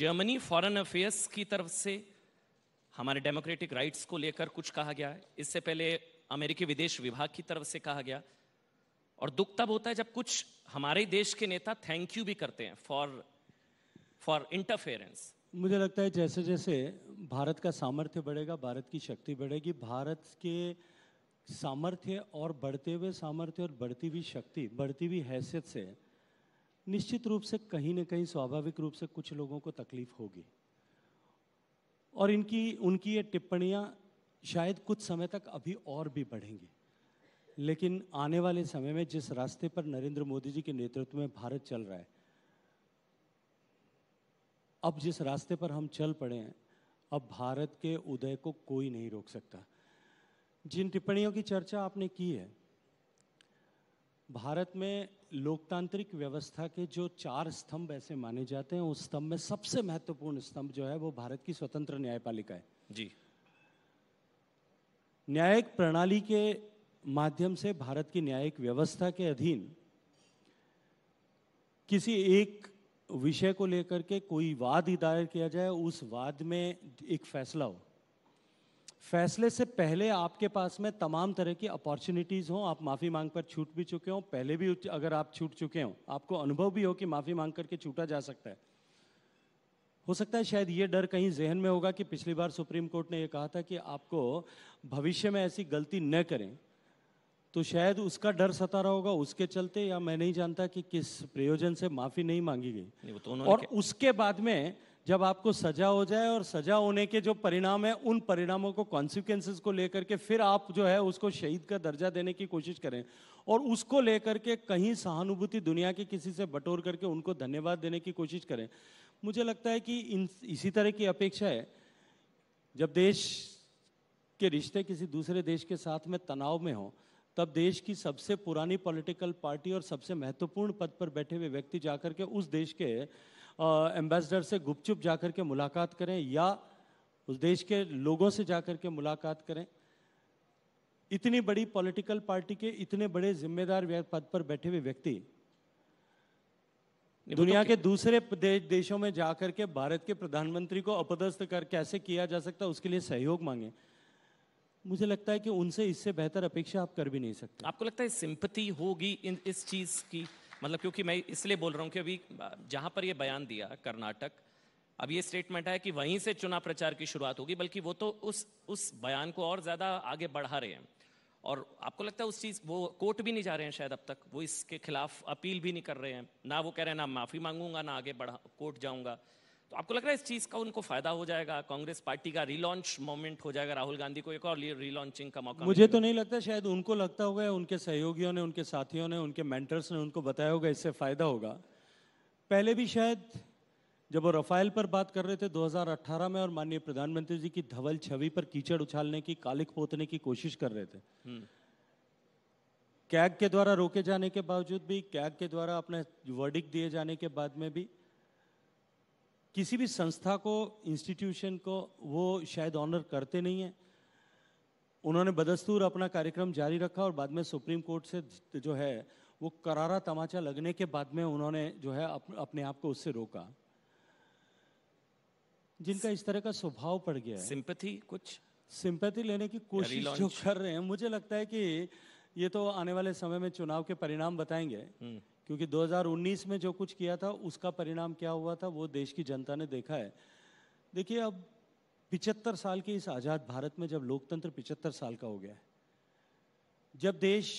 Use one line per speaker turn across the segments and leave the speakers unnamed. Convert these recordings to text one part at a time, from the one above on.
Germany foreign affairs की तरफ से हमारे डेमोक्रेटिक राइट्स को लेकर कुछ कहा गया है इससे पहले अमेरिकी विदेश विभाग की तरफ से कहा गया और दुख तब होता है जब कुछ हमारे देश के नेता थैंक यू भी करते हैं फॉर फॉर इंटरफेरेंस
मुझे लगता है जैसे जैसे भारत का सामर्थ्य बढ़ेगा भारत की शक्ति बढ़ेगी भारत के सामर्थ्य और बढ़ते हुए सामर्थ्य और बढ़ती हुई शक्ति बढ़ती हुई हैसियत से निश्चित रूप से कहीं ना कहीं स्वाभाविक रूप से कुछ लोगों को तकलीफ होगी और इनकी उनकी ये टिप्पणियाँ शायद कुछ समय तक अभी और भी बढ़ेंगी लेकिन आने वाले समय में जिस रास्ते पर नरेंद्र मोदी जी के नेतृत्व में भारत चल रहा है अब जिस रास्ते पर हम चल पड़े हैं अब भारत के उदय को कोई नहीं रोक सकता जिन टिप्पणियों की चर्चा आपने की है भारत में लोकतांत्रिक व्यवस्था के जो चार स्तंभ ऐसे माने जाते हैं उस स्तंभ में सबसे महत्वपूर्ण स्तंभ जो है वो भारत की स्वतंत्र न्यायपालिका है जी न्यायिक प्रणाली के माध्यम से भारत की न्यायिक व्यवस्था के अधीन किसी एक विषय को लेकर के कोई वाद ही दायर किया जाए उस वाद में एक फैसला हो फैसले से पहले आपके पास में तमाम तरह की अपॉर्चुनिटीज़ हो आप माफ़ी मांग पर छूट भी चुके हों पहले भी अगर आप छूट चुके हों आपको अनुभव भी हो कि माफ़ी मांग करके छूटा जा सकता है हो सकता है शायद ये डर कहीं जहन में होगा कि पिछली बार सुप्रीम कोर्ट ने यह कहा था कि आपको भविष्य में ऐसी गलती न करें तो शायद उसका डर सता रहा होगा उसके चलते या मैं नहीं जानता कि किस प्रयोजन से माफ़ी नहीं मांगी गई तो और उसके बाद में जब आपको सजा हो जाए और सजा होने के जो परिणाम है उन परिणामों को कॉन्सिक्वेंसिस को लेकर के फिर आप जो है उसको शहीद का दर्जा देने की कोशिश करें और उसको लेकर के कहीं सहानुभूति दुनिया के किसी से बटोर करके उनको धन्यवाद देने की कोशिश करें मुझे लगता है कि इन इसी तरह की अपेक्षा है जब देश के रिश्ते किसी दूसरे देश के साथ में तनाव में हों तब देश की सबसे पुरानी पॉलिटिकल पार्टी और सबसे महत्वपूर्ण पद पर बैठे हुए व्यक्ति जाकर के उस देश के एम्बेसडर से गुपचुप जा के मुलाकात करें या उस देश के लोगों से जा के मुलाकात करें इतनी बड़ी पॉलिटिकल पार्टी के इतने बड़े जिम्मेदार पद पर बैठे हुए व्यक्ति तो दुनिया के दूसरे देशों में जाकर के भारत के प्रधानमंत्री को अपदस्थ कर कैसे किया जा सकता उसके लिए सहयोग मांगे मुझे लगता है कि उनसे इससे बेहतर अपेक्षा आप कर भी नहीं सकते
आपको लगता है सिंपति होगी इन इस चीज़ की मतलब क्योंकि मैं इसलिए बोल रहा हूँ कि अभी जहाँ पर ये बयान दिया कर्नाटक अब ये स्टेटमेंट है कि वहीं से चुनाव प्रचार की शुरुआत होगी बल्कि वो तो उस उस बयान को और ज़्यादा आगे बढ़ा रहे हैं और आपको लगता है उस चीज़ वो कोर्ट भी नहीं जा रहे हैं शायद अब तक वो इसके खिलाफ अपील भी नहीं कर रहे हैं ना वो कह रहे हैं ना माफ़ी मांगूंगा ना आगे बढ़ा कोर्ट जाऊंगा तो आपको लग रहा है इस चीज़ का उनको फायदा हो जाएगा कांग्रेस पार्टी का रिलॉन्च मोमेंट हो जाएगा राहुल गांधी को एक और रिलॉन्चिंग का मौका मुझे तो नहीं
लगता शायद उनको लगता होगा उनके सहयोगियों ने उनके साथियों ने उनके मेंटर्स ने उनको बताया होगा इससे फ़ायदा होगा पहले भी शायद जब वो रफाइल पर बात कर रहे थे 2018 में और माननीय प्रधानमंत्री जी की धवल छवि पर कीचड़ उछालने की कालिक पोतने की कोशिश कर रहे थे हम्म। कैग के द्वारा रोके जाने के बावजूद भी कैग के द्वारा अपने वर्डिक दिए जाने के बाद में भी किसी भी संस्था को इंस्टीट्यूशन को वो शायद ऑनर करते नहीं हैं उन्होंने बदस्तूर अपना कार्यक्रम जारी रखा और बाद में सुप्रीम कोर्ट से जो है वो करारा तमाचा लगने के बाद में उन्होंने जो है अप, अपने आप को उससे रोका जिनका इस तरह का स्वभाव पड़ गया है सिंपथी कुछ सिंपथी लेने की कोशिश जो कर रहे हैं मुझे लगता है कि ये तो आने वाले समय में चुनाव के परिणाम बताएंगे हम्म। क्योंकि 2019 में जो कुछ किया था उसका परिणाम क्या हुआ था वो देश की जनता ने देखा है देखिए अब पिचहत्तर साल के इस आज़ाद भारत में जब लोकतंत्र पिचहत्तर साल का हो गया है जब देश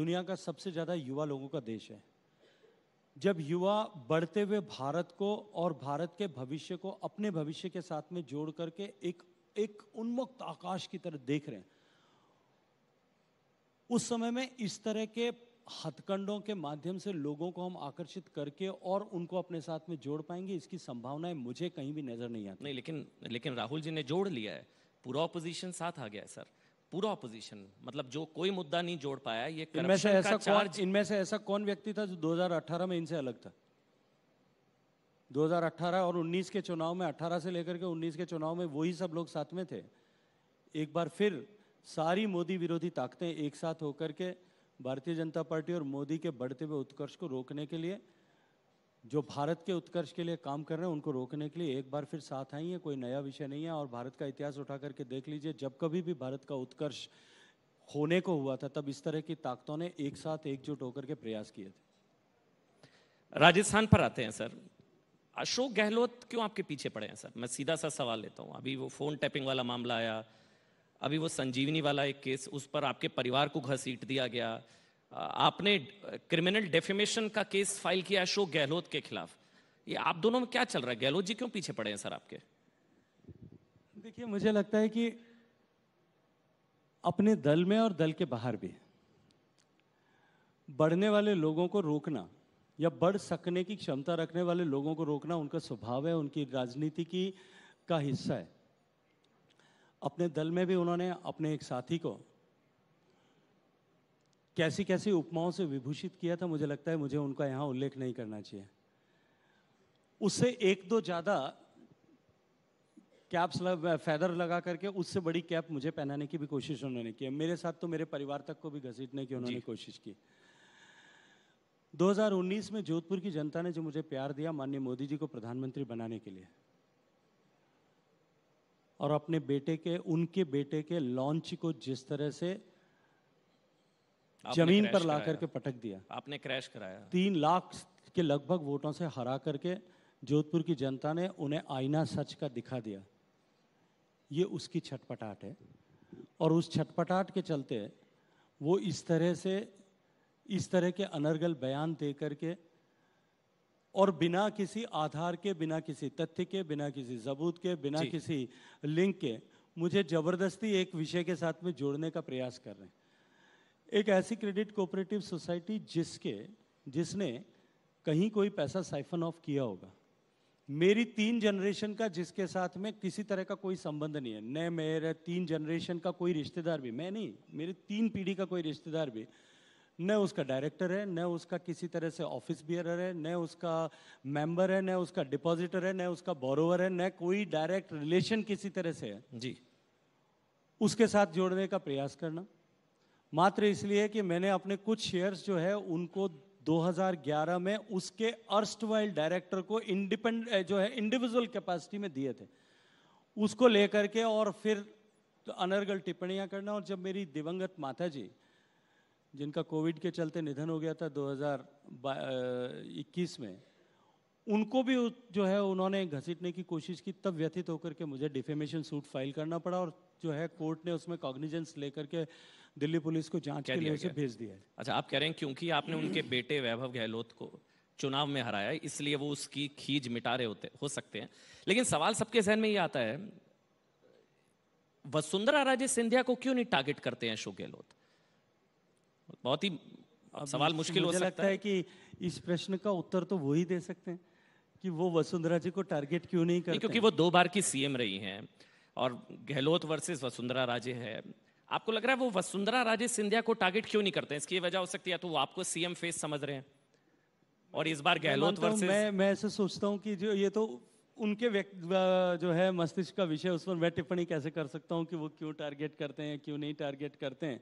दुनिया का सबसे ज़्यादा युवा लोगों का देश है जब युवा बढ़ते हुए भारत को और भारत के भविष्य को अपने भविष्य के साथ में जोड़ करके एक एक उन्मुक्त आकाश की तरह देख रहे हैं उस समय में इस तरह के हथकंडों के माध्यम से लोगों को हम आकर्षित करके और उनको अपने साथ में जोड़ पाएंगे इसकी संभावनाएं
मुझे कहीं भी नजर नहीं आती नहीं लेकिन लेकिन राहुल जी ने जोड़ लिया है पूरा ऑपोजिशन साथ आ गया है सर पूरा ऑपोजिशन मतलब जो कोई मुद्दा नहीं जोड़ पाया ये इनमें से ऐसा कौन
इनमें से ऐसा कौन व्यक्ति था जो 2018 में इनसे अलग था 2018 और 19 के चुनाव में 18 से लेकर के 19 के चुनाव में वही सब लोग साथ में थे एक बार फिर सारी मोदी विरोधी ताकतें एक साथ होकर के भारतीय जनता पार्टी और मोदी के बढ़ते हुए उत्कर्ष को रोकने के लिए जो भारत के उत्कर्ष के लिए काम कर रहे हैं उनको रोकने के लिए एक बार फिर साथ आई है कोई नया विषय नहीं है और भारत का इतिहास उठा करके देख लीजिए जब कभी भी भारत का उत्कर्ष होने को हुआ था तब इस तरह की ताकतों ने एक साथ एकजुट होकर के
प्रयास किए थे राजस्थान पर आते हैं सर अशोक गहलोत क्यों आपके पीछे पड़े हैं सर मैं सीधा सा सवाल लेता हूँ अभी वो फोन टैपिंग वाला मामला आया अभी वो संजीवनी वाला एक केस उस पर आपके परिवार को घसीट दिया गया आपने क्रिमिनल डेफिमेशन का केस फाइल किया अशोक गहलोत के खिलाफ ये आप दोनों में क्या चल रहा है गहलोत जी क्यों पीछे पड़े हैं सर आपके
देखिए मुझे लगता है कि अपने दल में और दल के बाहर भी बढ़ने वाले लोगों को रोकना या बढ़ सकने की क्षमता रखने वाले लोगों को रोकना उनका स्वभाव है उनकी राजनीति की का हिस्सा है अपने दल में भी उन्होंने अपने एक साथी को कैसी कैसी उपमाओं से विभूषित किया था मुझे लगता है मुझे उनका यहाँ उल्लेख नहीं करना चाहिए उससे एक दो ज़्यादा कैप्स लग, फैदर लगा करके उससे बड़ी कैप मुझे पहनाने की भी कोशिश उन्होंने की मेरे साथ तो मेरे परिवार तक को भी घसीटने की उन्होंने कोशिश की 2019 में जोधपुर की जनता ने जो मुझे प्यार दिया माननीय मोदी जी को प्रधानमंत्री बनाने के लिए और अपने बेटे के उनके बेटे के लॉन्च को जिस तरह से
जमीन पर ला करके पटक दिया आपने क्रैश कराया
तीन लाख के लगभग वोटों से हरा करके जोधपुर की जनता ने उन्हें आईना सच का दिखा दिया ये उसकी छटपटाहट है और उस छटपटाहट के चलते वो इस तरह से इस तरह के अनर्गल बयान दे करके और बिना किसी आधार के बिना किसी तथ्य के बिना किसी सबूत के बिना किसी लिंक के मुझे जबरदस्ती एक विषय के साथ में जोड़ने का प्रयास कर रहे हैं एक ऐसी क्रेडिट कोऑपरेटिव सोसाइटी जिसके जिसने कहीं कोई पैसा साइफन ऑफ किया होगा मेरी तीन जनरेशन का जिसके साथ में किसी तरह का कोई संबंध नहीं है न मेरे तीन जनरेशन का कोई रिश्तेदार भी मैं नहीं मेरे तीन पीढ़ी का कोई रिश्तेदार भी न उसका डायरेक्टर है न उसका किसी तरह से ऑफिस बियरर है न उसका मेंबर है न उसका डिपॉजिटर है न उसका बोरोवर है न कोई डायरेक्ट रिलेशन किसी तरह से है जी उसके साथ जोड़ने का प्रयास करना मात्र इसलिए कि मैंने अपने कुछ शेयर्स जो है उनको 2011 में उसके अर्स्ट डायरेक्टर को इंडिपेंड जो है इंडिविजुअल कैपेसिटी में दिए थे उसको लेकर के और फिर तो अनर्गल टिप्पणियां करना और जब मेरी दिवंगत माता जी जिनका कोविड के चलते निधन हो गया था 2021 में उनको भी जो है उन्होंने घसीटने की कोशिश की तब व्यथित होकर के मुझे डिफेमेशन सूट फाइल करना पड़ा और जो है कोर्ट ने उसमें कॉग्निजेंस लेकर के दिल्ली पुलिस को जांच के लिए उसे भेज दिया
अच्छा आप कह रहे हैं क्योंकि आपने उनके बेटे वैभव गहलोत को चुनाव में हराया इसलिए वो उसकी खीज मिटा रहे होते हो सकते हैं लेकिन सवाल सबके जहन में ये आता है वसुंधरा राजे सिंधिया को क्यों नहीं टारगेट करते हैं अशोक गहलोत बहुत ही सवाल मुश्किल हो सकता लगता है
कि इस प्रश्न का उत्तर तो वो ही दे सकते हैं कि वो वसुंधरा जी को टारगेट क्यों नहीं करते क्योंकि वो
दो बार की सीएम रही हैं और गहलोत वर्सेस वसुंधरा राजे है आपको लग रहा है वो वसुंधरा राजे सिंधिया को टारगेट क्यों नहीं करते हैं? इसकी वजह हो सकती है तो वो आपको सीएम फेस समझ रहे हैं और इस बार गहलोत वर्सेस मैं
मैं ऐसे सोचता हूं कि जो ये तो उनके जो है मस्तिष्क का विषय उस पर मैं टिप्पणी कैसे कर सकता हूं कि वो क्यों टारगेट करते हैं क्यों नहीं टारगेट करते हैं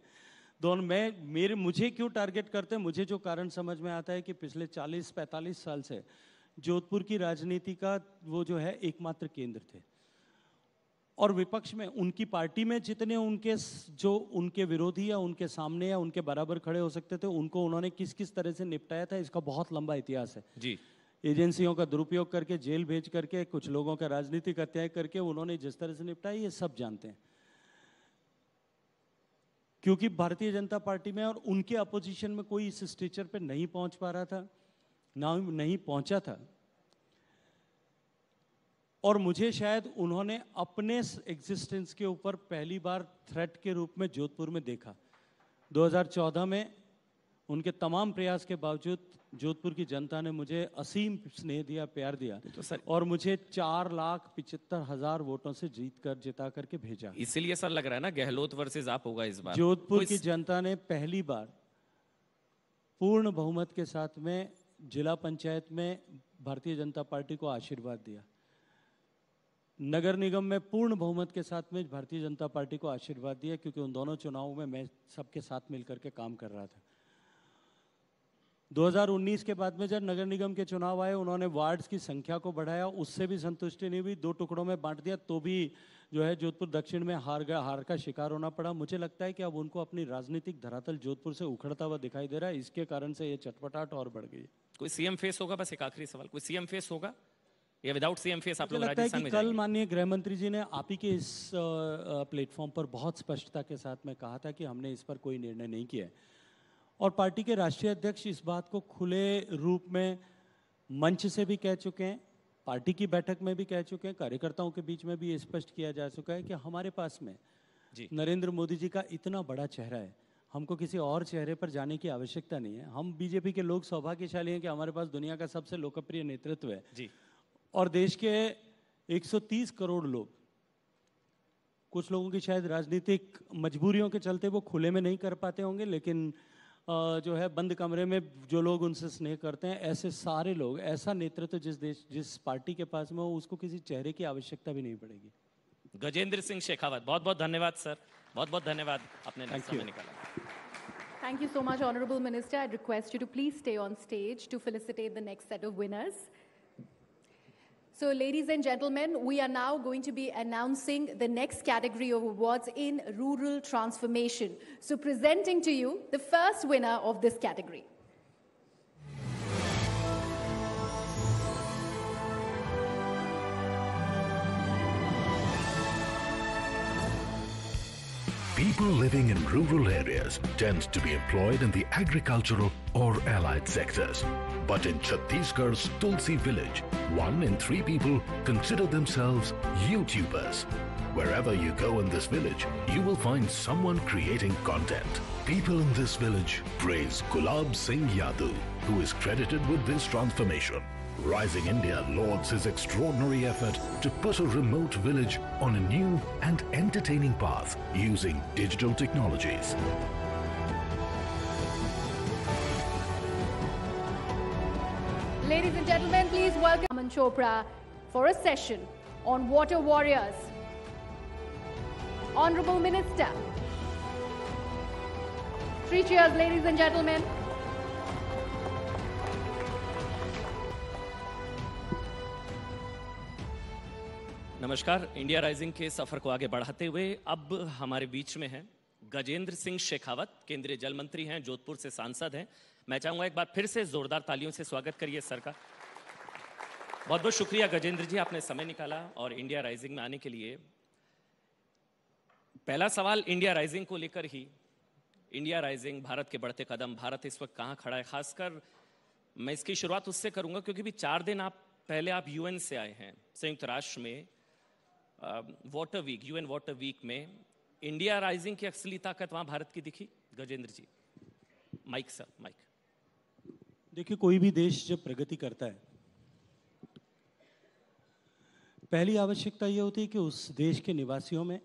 दोनों मैं मेरे मुझे क्यों टारगेट करते हैं मुझे जो कारण समझ में आता है कि पिछले 40-45 साल से जोधपुर की राजनीति का वो जो है एकमात्र केंद्र थे और विपक्ष में उनकी पार्टी में जितने उनके जो उनके विरोधी या उनके सामने या उनके बराबर खड़े हो सकते थे उनको उन्होंने किस किस तरह से निपटाया था इसका बहुत लंबा इतिहास है जी एजेंसियों का दुरुपयोग करके जेल भेज करके कुछ लोगों का राजनीतिक अत्याय करके उन्होंने जिस तरह से निपटाया ये सब जानते हैं क्योंकि भारतीय जनता पार्टी में और उनके अपोजिशन में कोई इस स्टेचर पे नहीं पहुंच पा रहा था ना नहीं पहुंचा था और मुझे शायद उन्होंने अपने एग्जिस्टेंस के ऊपर पहली बार थ्रेट के रूप में जोधपुर में देखा 2014 में उनके तमाम प्रयास के बावजूद जोधपुर की जनता ने मुझे असीम स्नेह दिया प्यार दिया तो सर और मुझे चार लाख पिछहत्तर हजार वोटों से जीत कर जिता करके भेजा
इसलिए सर लग रहा है ना गहलोत वर्सेज आप होगा इस बार जोधपुर इस... की
जनता ने पहली बार पूर्ण बहुमत के साथ में जिला पंचायत में भारतीय जनता पार्टी को आशीर्वाद दिया नगर निगम में पूर्ण बहुमत के साथ में भारतीय जनता पार्टी को आशीर्वाद दिया क्योंकि उन दोनों चुनावों में मैं सबके साथ मिलकर के काम कर रहा था 2019 के बाद में जब नगर निगम के चुनाव आए उन्होंने वार्ड्स की संख्या को बढ़ाया उससे भी संतुष्टि नहीं हुई दो टुकड़ों में बांट दिया तो भी जो है जोधपुर दक्षिण में हार गया हार का शिकार होना पड़ा मुझे लगता है कि अब उनको अपनी राजनीतिक धरातल जोधपुर से उखड़ता हुआ दिखाई दे रहा है इसके कारण से ये चटपटाट
और बढ़ गई कोई सीएम फेस होगा बस एक आखिरी सवाल कोई सीएम फेस होगा या विदाउट सीएम फेस आप लोग है कि कल
माननीय गृह मंत्री जी ने आप ही के इस प्लेटफॉर्म पर बहुत स्पष्टता के साथ में कहा था कि हमने इस पर कोई निर्णय नहीं किया है और पार्टी के राष्ट्रीय अध्यक्ष इस बात को खुले रूप में मंच से भी कह चुके हैं पार्टी की बैठक में भी कह चुके हैं कार्यकर्ताओं के बीच में भी स्पष्ट किया जा चुका है कि हमारे पास में नरेंद्र मोदी जी का इतना बड़ा चेहरा है हमको किसी और चेहरे पर जाने की आवश्यकता नहीं है हम बीजेपी के लोग सौभाग्यशाली हैं कि हमारे पास दुनिया का सबसे लोकप्रिय नेतृत्व है जी और देश के 130 करोड़ लोग कुछ लोगों की शायद राजनीतिक मजबूरियों के चलते वो खुले में नहीं कर पाते होंगे लेकिन जो है बंद कमरे में जो लोग उनसे स्नेह करते हैं ऐसे सारे लोग ऐसा नेतृत्व तो जिस देश जिस पार्टी के पास में हो उसको किसी चेहरे की आवश्यकता भी नहीं पड़ेगी
गजेंद्र सिंह शेखावत बहुत बहुत धन्यवाद सर बहुत बहुत धन्यवाद आपने निकाला
Thank you so much, Honorable Minister. I'd request you to please stay on stage to felicitate the next set of winners. So, ladies and gentlemen, we are now going to be announcing the next category of awards in rural transformation. So, presenting to you the first winner of this category.
People living in rural areas tend to be employed in the agricultural or allied sectors. But in Chhattisgarh's Tulsi village, one in three people consider themselves YouTubers. Wherever you go in this village, you will find someone creating content. People in this village praise Gulab Singh Yadu, who is credited with this transformation. Rising India lauds his extraordinary effort to put a remote village on a new and entertaining path using digital technologies.
welcome Aman Chopra for a session on water warriors. Honorable Minister. Three cheers, ladies and gentlemen.
नमस्कार India rising के सफर को आगे बढ़ाते हुए अब हमारे बीच में हैं गजेंद्र सिंह शेखावत केंद्रीय जल मंत्री हैं जोधपुर से सांसद हैं मैं चाहूंगा एक बार फिर से जोरदार तालियों से स्वागत करिए सर का बहुत बहुत शुक्रिया गजेंद्र जी आपने समय निकाला और इंडिया राइजिंग में आने के लिए पहला सवाल इंडिया राइजिंग को लेकर ही इंडिया राइजिंग भारत के बढ़ते कदम भारत इस वक्त कहाँ खड़ा है खासकर मैं इसकी शुरुआत उससे करूंगा क्योंकि भी चार दिन आप पहले आप यूएन से आए हैं संयुक्त राष्ट्र में water week UN water week में इंडिया राइजिंग की असली ताकत वहाँ भारत की दिखी Gajendra ji mic sir mic
देखिए कोई भी देश जब प्रगति करता है पहली आवश्यकता ये होती है कि उस देश के निवासियों में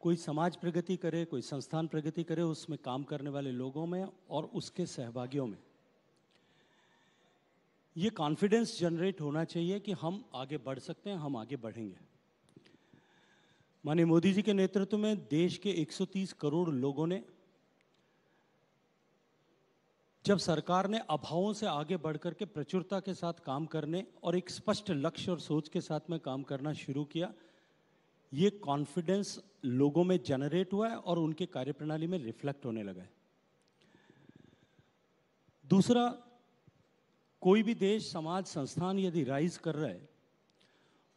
कोई समाज प्रगति करे कोई संस्थान प्रगति करे उसमें काम करने वाले लोगों में और उसके सहभागियों में ये कॉन्फिडेंस जनरेट होना चाहिए कि हम आगे बढ़ सकते हैं हम आगे बढ़ेंगे माननीय मोदी जी के नेतृत्व में देश के 130 करोड़ लोगों ने जब सरकार ने अभावों से आगे बढ़ करके प्रचुरता के साथ काम करने और एक स्पष्ट लक्ष्य और सोच के साथ में काम करना शुरू किया ये कॉन्फिडेंस लोगों में जनरेट हुआ है और उनके कार्यप्रणाली में रिफ्लेक्ट होने लगा है दूसरा कोई भी देश समाज संस्थान यदि राइज कर रहा है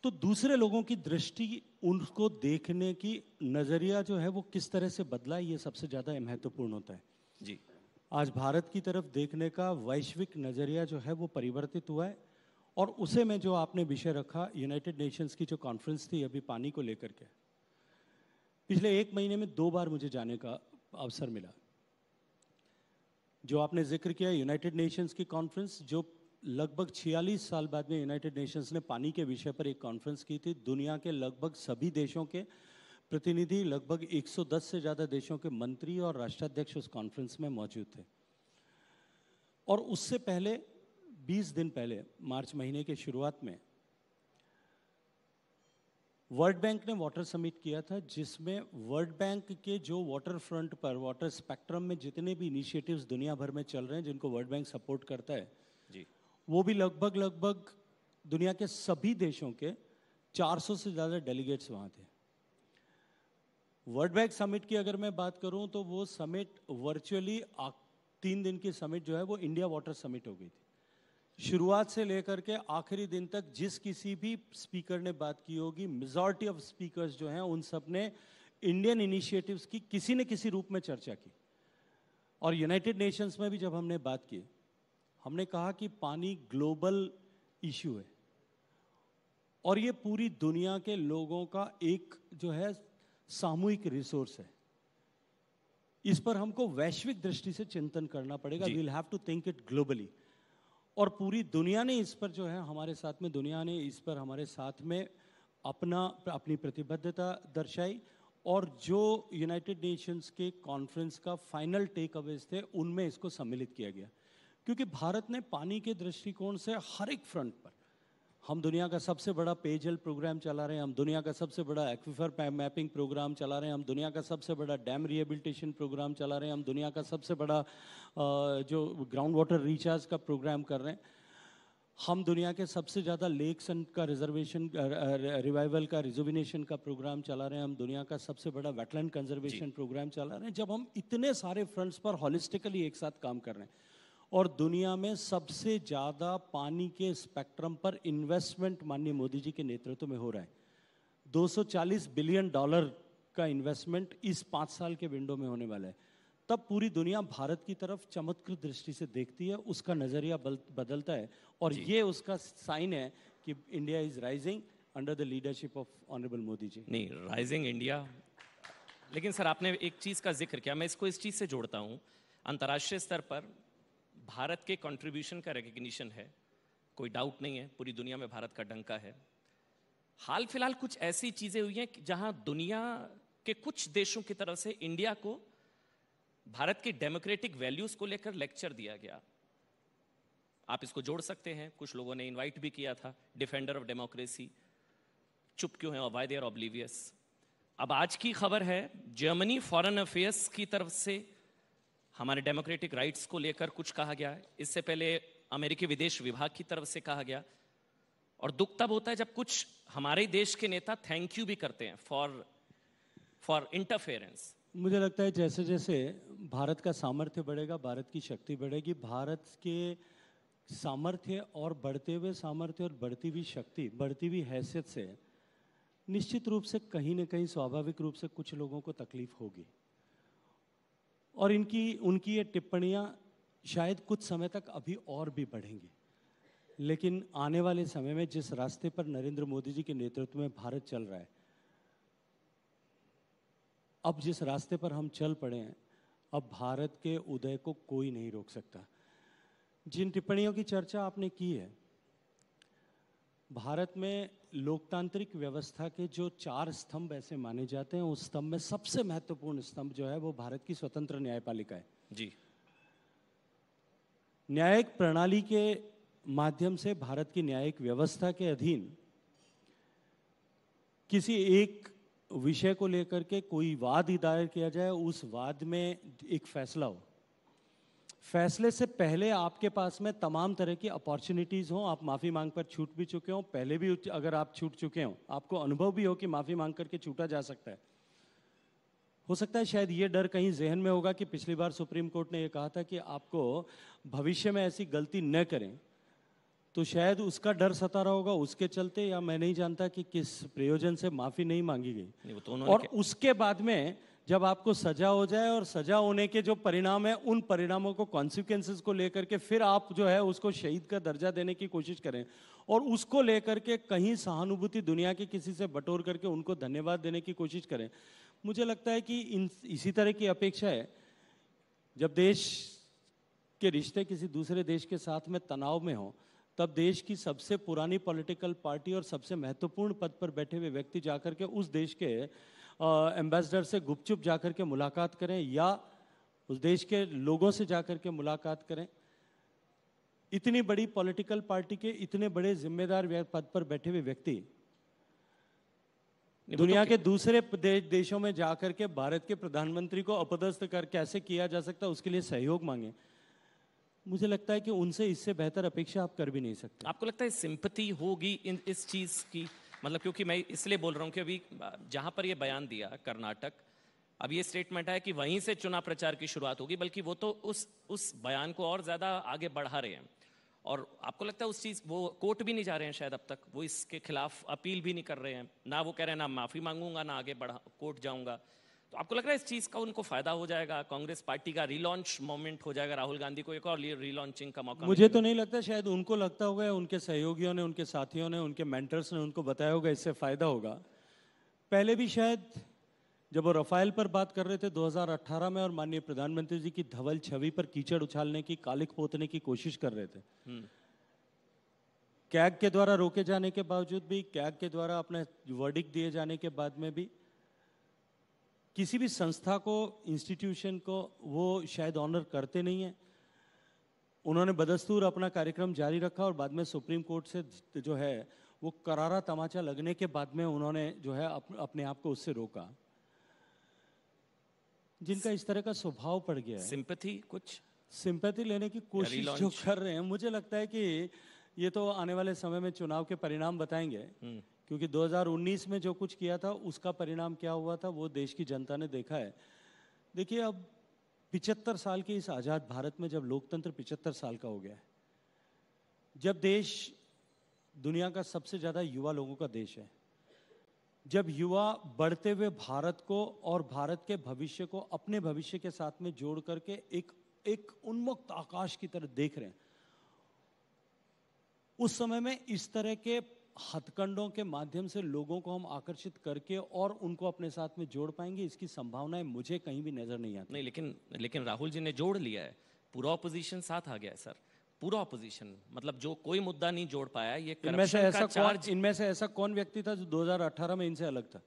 तो दूसरे लोगों की दृष्टि उनको देखने की नज़रिया जो है वो किस तरह से बदला है ये सबसे ज़्यादा महत्वपूर्ण होता है जी आज भारत की तरफ देखने का वैश्विक नज़रिया जो है वो परिवर्तित हुआ है और उसे में जो आपने विषय रखा यूनाइटेड नेशंस की जो कॉन्फ्रेंस थी अभी पानी को लेकर के पिछले एक महीने में दो बार मुझे जाने का अवसर मिला जो आपने जिक्र किया यूनाइटेड नेशंस की कॉन्फ्रेंस जो लगभग 46 साल बाद में यूनाइटेड नेशंस ने पानी के विषय पर एक कॉन्फ्रेंस की थी दुनिया के लगभग सभी देशों के प्रतिनिधि लगभग 110 से ज़्यादा देशों के मंत्री और राष्ट्राध्यक्ष उस कॉन्फ्रेंस में मौजूद थे और उससे पहले 20 दिन पहले मार्च महीने के शुरुआत में वर्ल्ड बैंक ने वाटर समिट किया था जिसमें वर्ल्ड बैंक के जो वाटर फ्रंट पर वाटर स्पेक्ट्रम में जितने भी इनिशिएटिव्स दुनिया भर में चल रहे हैं जिनको वर्ल्ड बैंक सपोर्ट करता है जी वो भी लगभग लगभग दुनिया के सभी देशों के 400 से ज़्यादा डेलीगेट्स वहाँ थे वर्ल्ड बैंक समिट की अगर मैं बात करूं तो वो समिट वर्चुअली तीन दिन की समिट जो है वो इंडिया वाटर समिट हो गई थी शुरुआत से लेकर के आखिरी दिन तक जिस किसी भी स्पीकर ने बात की होगी मेजॉरिटी ऑफ स्पीकर्स जो हैं उन सब ने इंडियन इनिशिएटिव्स की किसी न किसी रूप में चर्चा की और यूनाइटेड नेशंस में भी जब हमने बात की हमने कहा कि पानी ग्लोबल इशू है और ये पूरी दुनिया के लोगों का एक जो है सामूहिक रिसोर्स है इस पर हमको वैश्विक दृष्टि से चिंतन करना पड़ेगा we'll have to think it globally और पूरी दुनिया ने इस पर जो है हमारे साथ में दुनिया ने इस पर हमारे साथ में अपना अपनी प्रतिबद्धता दर्शाई और जो यूनाइटेड नेशंस के कॉन्फ्रेंस का फाइनल टेक अवेज थे उनमें इसको सम्मिलित किया गया क्योंकि भारत ने पानी के दृष्टिकोण से हर एक फ्रंट पर हम दुनिया का सबसे बड़ा पेयजल प्रोग्राम चला रहे हैं हम दुनिया का सबसे बड़ा एक्विफर मैपिंग प्रोग्राम चला रहे हैं हम दुनिया का सबसे बड़ा डैम रिहेबिलिटेशन प्रोग्राम चला रहे हैं हम दुनिया का सबसे बड़ा जो ग्राउंड वाटर रिचार्ज का प्रोग्राम कर रहे हैं हम दुनिया के सबसे ज़्यादा लेक्स एंड का रिजर्वेशन रिवाइवल का रिजुविनेशन का प्रोग्राम चला रहे हैं हम दुनिया का सबसे बड़ा वेटलैंड कंजर्वेशन प्रोग्राम चला रहे हैं जब हम इतने सारे फ्रंट्स पर हॉलिस्टिकली एक साथ काम कर रहे हैं और दुनिया में सबसे ज़्यादा पानी के स्पेक्ट्रम पर इन्वेस्टमेंट माननीय मोदी जी के नेतृत्व में हो रहा है 240 बिलियन डॉलर का इन्वेस्टमेंट इस पाँच साल के विंडो में होने वाला है तब पूरी दुनिया भारत की तरफ चमत्कृत दृष्टि से देखती है उसका नज़रिया बदलता है और ये उसका साइन है कि India is rising under the leadership of honourable Modi ji नहीं राइजिंग
इंडिया लेकिन सर आपने एक चीज़ का जिक्र किया मैं इसको इस चीज़ से जोड़ता हूँ अंतर्राष्ट्रीय स्तर पर भारत के कंट्रीब्यूशन का रिकग्निशन है कोई डाउट नहीं है पूरी दुनिया में भारत का डंका है हाल फिलहाल कुछ ऐसी चीज़ें हुई हैं जहां दुनिया के कुछ देशों की तरफ से इंडिया को भारत के डेमोक्रेटिक वैल्यूज़ को लेकर लेक्चर दिया गया आप इसको जोड़ सकते हैं कुछ लोगों ने इनवाइट भी किया था डिफेंडर ऑफ डेमोक्रेसी चुप क्यों है और वाई देर ऑब्लीवियस अब आज की खबर है जर्मनी फॉरेन अफेयर्स की तरफ से हमारे डेमोक्रेटिक राइट्स को लेकर कुछ कहा गया इससे पहले अमेरिकी विदेश विभाग की तरफ से कहा गया और दुख तब होता है जब कुछ हमारे देश के नेता थैंक यू भी करते हैं फॉर फॉर इंटरफेरेंस
मुझे लगता है जैसे जैसे भारत का सामर्थ्य बढ़ेगा भारत की शक्ति बढ़ेगी भारत के सामर्थ्य और बढ़ते हुए सामर्थ्य और बढ़ती हुई शक्ति बढ़ती हुई हैसियत से निश्चित रूप से कहीं ना कहीं स्वाभाविक रूप से कुछ लोगों को तकलीफ होगी और इनकी उनकी ये टिप्पणियाँ शायद कुछ समय तक अभी और भी बढ़ेंगी लेकिन आने वाले समय में जिस रास्ते पर नरेंद्र मोदी जी के नेतृत्व में भारत चल रहा है अब जिस रास्ते पर हम चल पड़े हैं अब भारत के उदय को कोई नहीं रोक सकता जिन टिप्पणियों की चर्चा आपने की है भारत में लोकतांत्रिक व्यवस्था के जो चार स्तंभ ऐसे माने जाते हैं उस स्तंभ में सबसे महत्वपूर्ण स्तंभ जो है वो भारत की स्वतंत्र न्यायपालिका है जी न्यायिक प्रणाली के माध्यम से भारत की न्यायिक व्यवस्था के अधीन किसी एक विषय को लेकर के कोई वाद ही दायर किया जाए उस वाद में एक फैसला हो फैसले से पहले आपके पास में तमाम तरह की अपॉर्चुनिटीज़ हो आप माफ़ी मांग पर छूट भी चुके हों पहले भी अगर आप छूट चुके हों आपको अनुभव भी हो कि माफ़ी मांग करके छूटा जा सकता है हो सकता है शायद ये डर कहीं जहन में होगा कि पिछली बार सुप्रीम कोर्ट ने यह कहा था कि आपको भविष्य में ऐसी गलती न करें तो शायद उसका डर सता रहा होगा उसके चलते या मैं नहीं जानता कि किस प्रयोजन से माफ़ी नहीं मांगी गई तो और उसके बाद में जब आपको सजा हो जाए और सजा होने के जो परिणाम है उन परिणामों को कॉन्सिक्वेंसेज को लेकर के फिर आप जो है उसको शहीद का दर्जा देने की कोशिश करें और उसको लेकर के कहीं सहानुभूति दुनिया के किसी से बटोर करके उनको धन्यवाद देने की कोशिश करें मुझे लगता है कि इन इसी तरह की अपेक्षा है जब देश के रिश्ते किसी दूसरे देश के साथ में तनाव में हो तब देश की सबसे पुरानी पॉलिटिकल पार्टी और सबसे महत्वपूर्ण पद पर बैठे हुए व्यक्ति जाकर के उस देश के एम्बेसडर से गुपचुप जाकर के मुलाकात करें या उस देश के लोगों से जाकर के मुलाकात करें इतनी बड़ी पॉलिटिकल पार्टी के इतने बड़े जिम्मेदार पद पर बैठे हुए व्यक्ति तो दुनिया के दूसरे देशों में जाकर के भारत के प्रधानमंत्री को अपदस्थ कर कैसे किया जा सकता है उसके लिए सहयोग मांगे मुझे लगता है कि उनसे इससे बेहतर अपेक्षा आप कर भी नहीं सकते
आपको लगता है सिंपति होगी इन इस चीज की मतलब क्योंकि मैं इसलिए बोल रहा हूँ कि अभी जहाँ पर ये बयान दिया कर्नाटक अब ये स्टेटमेंट है कि वहीं से चुनाव प्रचार की शुरुआत होगी बल्कि वो तो उस उस बयान को और ज़्यादा आगे बढ़ा रहे हैं और आपको लगता है उस चीज़ वो कोर्ट भी नहीं जा रहे हैं शायद अब तक वो इसके खिलाफ अपील भी नहीं कर रहे हैं ना वो कह रहे हैं ना माफ़ी मांगूंगा ना आगे बढ़ा कोर्ट जाऊंगा तो आपको लग रहा है इस चीज़ का उनको फायदा हो जाएगा कांग्रेस पार्टी का रिलॉन्च मोमेंट हो जाएगा राहुल गांधी को एक और रिलॉन्चिंग का मौका मुझे तो
नहीं लगता शायद उनको लगता होगा उनके सहयोगियों ने उनके साथियों ने उनके मेंटर्स ने उनको बताया होगा इससे फ़ायदा होगा पहले भी शायद जब वो रफाइल पर बात कर रहे थे 2018 में और माननीय प्रधानमंत्री जी की धवल छवि पर कीचड़ उछालने की कालिक पोतने की कोशिश कर रहे थे हम्म। कैग के द्वारा रोके जाने के बावजूद भी कैग के द्वारा अपने वर्डिक दिए जाने के बाद में भी किसी भी संस्था को इंस्टीट्यूशन को वो शायद ऑनर करते नहीं हैं उन्होंने बदस्तूर अपना कार्यक्रम जारी रखा और बाद में सुप्रीम कोर्ट से जो है वो करारा तमाचा लगने के बाद में उन्होंने जो है अप, अपने आप को उससे रोका जिनका इस तरह का स्वभाव पड़ गया है सिंपथी कुछ सिंपथी लेने की कोशिश जो कर रहे हैं मुझे लगता है कि ये तो आने वाले समय में चुनाव के परिणाम बताएंगे हम्म। क्योंकि 2019 में जो कुछ किया था उसका परिणाम क्या हुआ था वो देश की जनता ने देखा है देखिए अब पिचहत्तर साल के इस आज़ाद भारत में जब लोकतंत्र पिचहत्तर साल का हो गया है जब देश दुनिया का सबसे ज़्यादा युवा लोगों का देश है जब युवा बढ़ते हुए भारत को और भारत के भविष्य को अपने भविष्य के साथ में जोड़ करके एक एक उन्मुक्त आकाश की तरह देख रहे हैं उस समय में इस तरह के हथकंडों के माध्यम से लोगों को हम आकर्षित करके और उनको अपने साथ में जोड़ पाएंगे इसकी संभावनाएं मुझे
कहीं भी नजर नहीं आती नहीं लेकिन लेकिन राहुल जी ने जोड़ लिया है पूरा ऑपोजिशन साथ आ गया है सर पूरा ऑपोजिशन मतलब जो कोई मुद्दा नहीं जोड़ पाया ये इनमें से ऐसा कौन
इनमें से ऐसा कौन व्यक्ति था जो 2018 में इनसे अलग था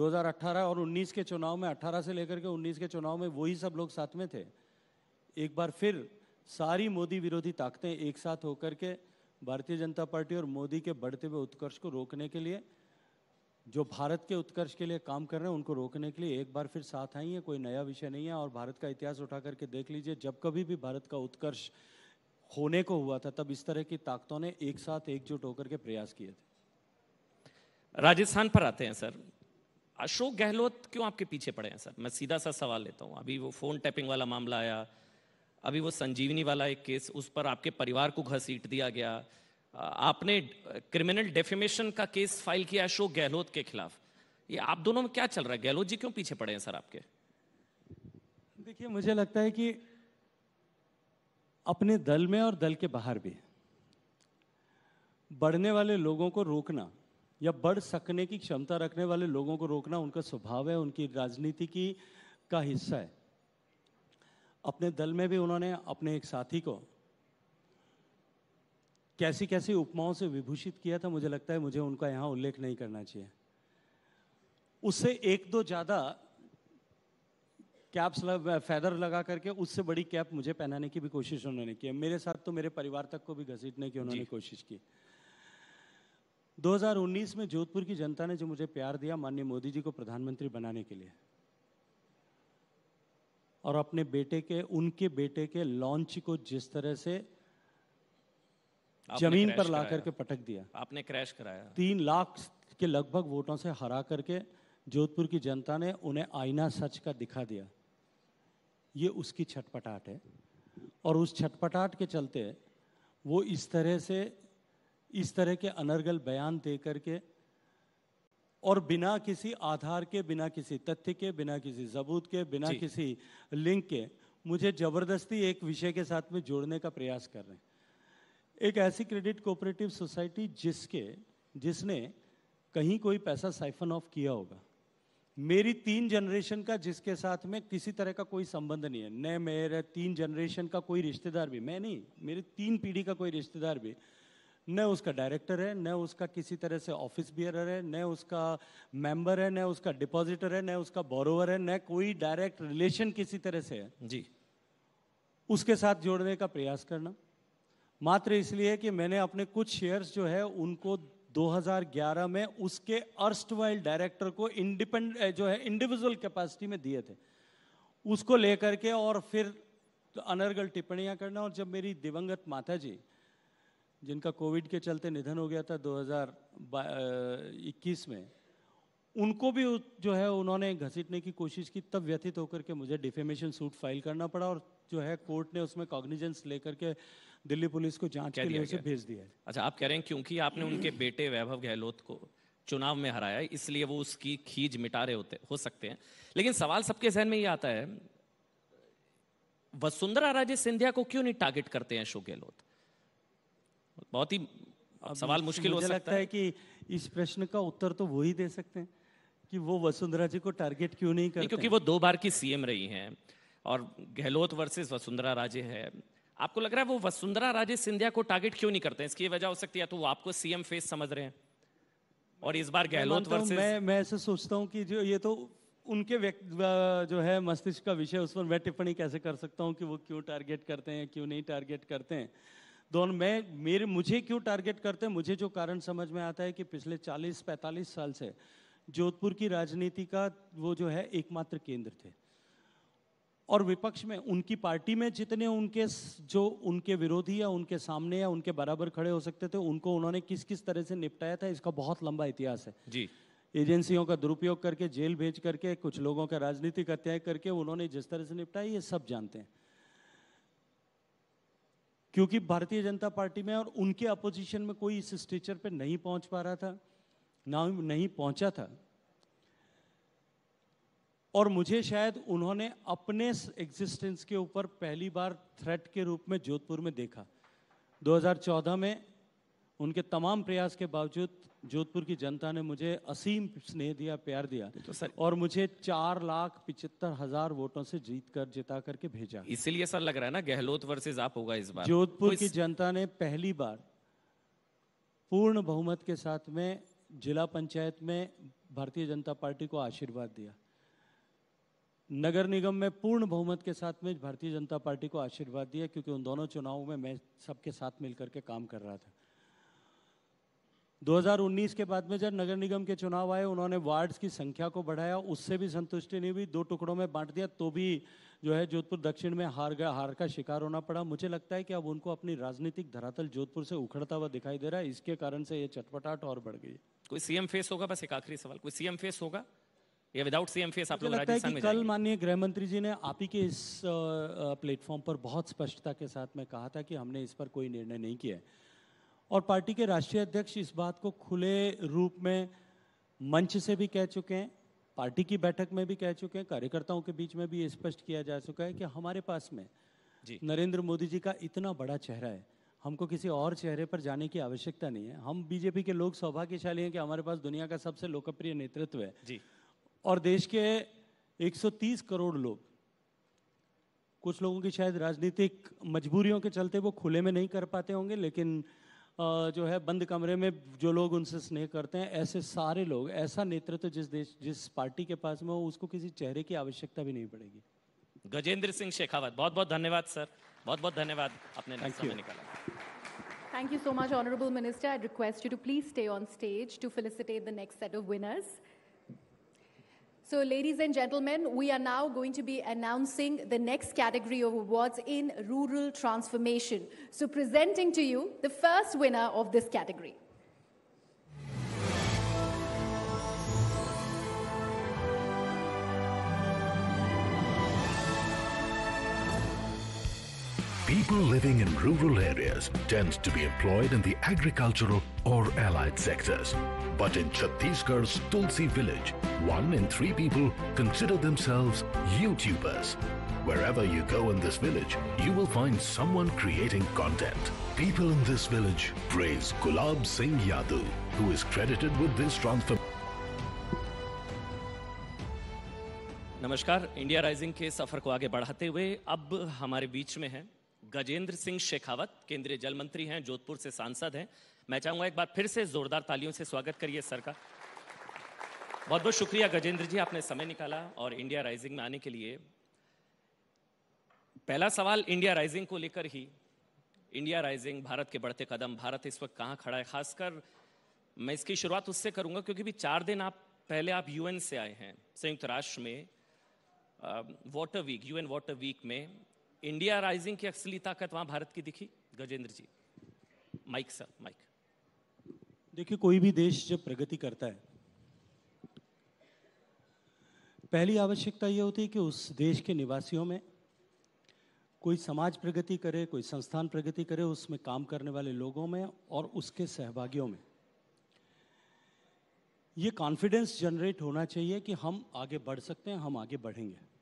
2018 और 19 के चुनाव में 18 से लेकर के 19 के चुनाव में वही सब लोग साथ में थे एक बार फिर सारी मोदी विरोधी ताकतें एक साथ होकर के भारतीय जनता पार्टी और मोदी के बढ़ते हुए उत्कर्ष को रोकने के लिए जो भारत के उत्कर्ष के लिए काम कर रहे हैं उनको रोकने के लिए एक बार फिर साथ आई हैं कोई नया विषय नहीं है और भारत का इतिहास उठा करके देख लीजिए जब कभी भी भारत का उत्कर्ष होने को हुआ था तब इस तरह की ताकतों ने एक साथ एकजुट होकर के प्रयास किए
थे राजस्थान पर आते हैं सर अशोक गहलोत क्यों आपके पीछे पड़े हैं सर मैं सीधा सा सवाल लेता हूँ अभी वो फोन टैपिंग वाला मामला आया अभी वो संजीवनी वाला एक केस उस पर आपके परिवार को घसीट दिया गया आपने क्रिमिनल डेफिमेशन का केस फाइल किया अशोक गहलोत के खिलाफ ये आप दोनों में क्या चल रहा है गहलोत जी क्यों पीछे पड़े हैं सर आपके
देखिए मुझे लगता है कि अपने दल में और दल के बाहर भी बढ़ने वाले लोगों को रोकना या बढ़ सकने की क्षमता रखने वाले लोगों को रोकना उनका स्वभाव है उनकी राजनीति की का हिस्सा है अपने दल में भी उन्होंने अपने एक साथी को कैसी कैसी उपमाओं से विभूषित किया था मुझे लगता है मुझे उनका यहाँ उल्लेख नहीं करना चाहिए उससे एक दो ज़्यादा कैप्स लग, फैदर लगा करके उससे बड़ी कैप मुझे पहनाने की भी कोशिश उन्होंने की मेरे साथ तो मेरे परिवार तक को भी घसीटने की उन्होंने कोशिश की 2019 में जोधपुर की जनता ने जो मुझे प्यार दिया माननीय मोदी जी को प्रधानमंत्री बनाने के लिए और अपने बेटे के उनके बेटे के लॉन्च को जिस तरह से
जमीन पर ला करके पटक दिया आपने क्रैश कराया
तीन लाख के लगभग वोटों से हरा करके जोधपुर की जनता ने उन्हें आईना सच का दिखा दिया ये उसकी छटपटाहट है और उस छटपटाहट के चलते वो इस तरह से इस तरह के अनर्गल बयान दे करके और बिना किसी आधार के बिना किसी तथ्य के बिना किसी सबूत के बिना किसी लिंक के मुझे जबरदस्ती एक विषय के साथ में जोड़ने का प्रयास कर रहे हैं एक ऐसी क्रेडिट कोऑपरेटिव सोसाइटी जिसके जिसने कहीं कोई पैसा साइफन ऑफ किया होगा मेरी तीन जनरेशन का जिसके साथ में किसी तरह का कोई संबंध नहीं है न मेरे तीन जनरेशन का कोई रिश्तेदार भी मैं नहीं मेरे तीन पीढ़ी का कोई रिश्तेदार भी न उसका डायरेक्टर है न उसका किसी तरह से ऑफिस बियर है न उसका मेंबर है न उसका डिपॉजिटर है न उसका बोरोवर है न कोई डायरेक्ट रिलेशन किसी तरह से है जी उसके साथ जोड़ने का प्रयास करना मात्र इसलिए कि मैंने अपने कुछ शेयर्स जो है उनको 2011 में उसके अर्स्ट डायरेक्टर को इंडिपेंड जो है इंडिविजुअल कैपेसिटी में दिए थे उसको लेकर के और फिर अनर्गल टिप्पणियां करना और जब मेरी दिवंगत माता जी जिनका कोविड के चलते निधन हो गया था 2021 में उनको भी जो है उन्होंने घसीटने की कोशिश की तब व्यथित होकर के मुझे डिफेमेशन सूट फाइल करना पड़ा और जो है कोर्ट ने उसमें कॉग्निजेंस लेकर के दिल्ली पुलिस को जांच के लिए उसे भेज दिया
अच्छा आप कह रहे हैं क्योंकि आपने उनके बेटे वैभव गहलोत को चुनाव में हराया इसलिए वो उसकी खीज मिटा रहे होते हो सकते हैं लेकिन सवाल सबके जहन में ये आता है वसुंधरा राजे सिंधिया को क्यों नहीं टारगेट करते हैं अशोक गहलोत बहुत ही सवाल मुश्किल हो सकता लगता है
कि इस प्रश्न का उत्तर तो वो ही दे सकते हैं कि वो वसुंधरा जी को टारगेट क्यों नहीं
करते क्योंकि वो दो बार की सीएम रही हैं और गहलोत वर्सेस वसुंधरा राजे है आपको लग रहा है वो वसुंधरा राजे सिंधिया को टारगेट क्यों नहीं करते हैं इसकी वजह हो सकती है तो वो आपको सीएम फेस समझ रहे हैं और इस बार गहलोत वर्सेस मैं
मैं ऐसे सोचता हूँ कि जो ये तो उनके जो है मस्तिष्क का विषय उस पर मैं टिप्पणी कैसे कर सकता हूँ कि वो क्यों टारगेट करते हैं क्यों नहीं टारगेट करते हैं दोनों मैं मेरे मुझे क्यों टारगेट करते हैं मुझे जो कारण समझ में आता है कि पिछले 40-45 साल से जोधपुर की राजनीति का वो जो है एकमात्र केंद्र थे और विपक्ष में उनकी पार्टी में जितने उनके जो उनके विरोधी या उनके सामने या उनके बराबर खड़े हो सकते थे उनको उन्होंने किस किस तरह से निपटाया था इसका बहुत लंबा इतिहास है जी एजेंसियों का दुरुपयोग करके जेल भेज करके कुछ लोगों का राजनीतिक अत्याय करके उन्होंने जिस तरह से निपटाया ये सब जानते हैं क्योंकि भारतीय जनता पार्टी में और उनके अपोजिशन में कोई इस स्टेचर पे नहीं पहुंच पा रहा था ना नहीं पहुंचा था और मुझे शायद उन्होंने अपने एग्जिस्टेंस के ऊपर पहली बार थ्रेट के रूप में जोधपुर में देखा 2014 में उनके तमाम प्रयास के बावजूद जोधपुर की जनता ने मुझे असीम स्नेह दिया प्यार दिया तो सर और मुझे चार लाख पिछहत्तर हजार वोटों से जीत कर जिता करके भेजा
इसीलिए सर लग रहा है ना गहलोत वर्सेज आप होगा इस बार जोधपुर तो की
जनता ने पहली बार पूर्ण बहुमत के साथ में जिला पंचायत में भारतीय जनता पार्टी को आशीर्वाद दिया नगर निगम में पूर्ण बहुमत के साथ में भारतीय जनता पार्टी को आशीर्वाद दिया क्योंकि उन दोनों चुनावों में मैं सबके साथ मिलकर के काम कर रहा था 2019 के बाद में जब नगर निगम के चुनाव आए उन्होंने वार्ड्स की संख्या को बढ़ाया उससे भी संतुष्टि नहीं हुई दो टुकड़ों में बांट दिया तो भी जो है जोधपुर दक्षिण में हार गया हार का शिकार होना पड़ा मुझे लगता है कि अब उनको अपनी राजनीतिक धरातल जोधपुर से उखड़ता हुआ दिखाई दे रहा है इसके कारण से ये चटपटाट
और बढ़ गई कोई सीएम फेस होगा बस एक आखिरी सवाल कोई सीएम फेस होगा या विदाउट सीएम फेस आप लोग राजस्थान में कल
माननीय गृह मंत्री जी ने आप ही के इस प्लेटफॉर्म पर बहुत स्पष्टता के साथ में कहा था कि हमने इस पर कोई निर्णय नहीं किया है और पार्टी के राष्ट्रीय अध्यक्ष इस बात को खुले रूप में मंच से भी कह चुके हैं पार्टी की बैठक में भी कह चुके हैं कार्यकर्ताओं के बीच में भी ये स्पष्ट किया जा चुका है कि हमारे पास में नरेंद्र मोदी जी का इतना बड़ा चेहरा है हमको किसी और चेहरे पर जाने की आवश्यकता नहीं है हम बीजेपी के लोग सौभाग्यशाली हैं कि हमारे पास दुनिया का सबसे लोकप्रिय नेतृत्व है जी और देश के 130 करोड़ लोग कुछ लोगों की शायद राजनीतिक मजबूरियों के चलते वो खुले में नहीं कर पाते होंगे लेकिन जो है बंद कमरे में जो लोग उनसे स्नेह करते हैं ऐसे सारे लोग ऐसा नेतृत्व तो जिस देश जिस पार्टी के पास में हो उसको किसी चेहरे की आवश्यकता भी नहीं पड़ेगी
गजेंद्र सिंह शेखावत बहुत बहुत धन्यवाद सर बहुत बहुत धन्यवाद अपने निकाला
thank you so much honourable minister I request you to please stay on stage to felicitate the next set of winners So, ladies and gentlemen, we are now going to be announcing the next category of awards in rural transformation. So, presenting to you the first winner of this category.
People living in rural areas tend to be employed in the agricultural or allied sectors. But in Chhattisgarh's Tulsi village, one in three people consider themselves YouTubers. Wherever you go in this village, you will find someone creating content. People in this village praise Gulab Singh Yadu, who is credited with this transformation.
नमस्कार India rising के सफर को आगे बढ़ाते हुए अब हमारे बीच में हैं गजेंद्र सिंह शेखावत केंद्रीय जल मंत्री हैं जोधपुर से सांसद हैं मैं चाहूंगा एक बार फिर से जोरदार तालियों से स्वागत करिए सर का बहुत बहुत शुक्रिया गजेंद्र जी आपने समय निकाला और इंडिया राइजिंग में आने के लिए पहला सवाल इंडिया राइजिंग को लेकर ही इंडिया राइजिंग भारत के बढ़ते कदम भारत इस वक्त कहाँ खड़ा है खासकर मैं इसकी शुरुआत उससे करूंगा क्योंकि भी चार दिन आप पहले आप यूएन से आए हैं संयुक्त राष्ट्र में water week UN water week में इंडिया राइजिंग की असली ताकत वहां भारत की दिखी Gajendra ji mic sir mic
देखिए कोई भी देश जब प्रगति करता है पहली आवश्यकता यह होती है कि उस देश के निवासियों में कोई समाज प्रगति करे कोई संस्थान प्रगति करे उसमें काम करने वाले लोगों में और उसके सहभागियों में ये कॉन्फिडेंस जनरेट होना चाहिए कि हम आगे बढ़ सकते हैं हम आगे बढ़ेंगे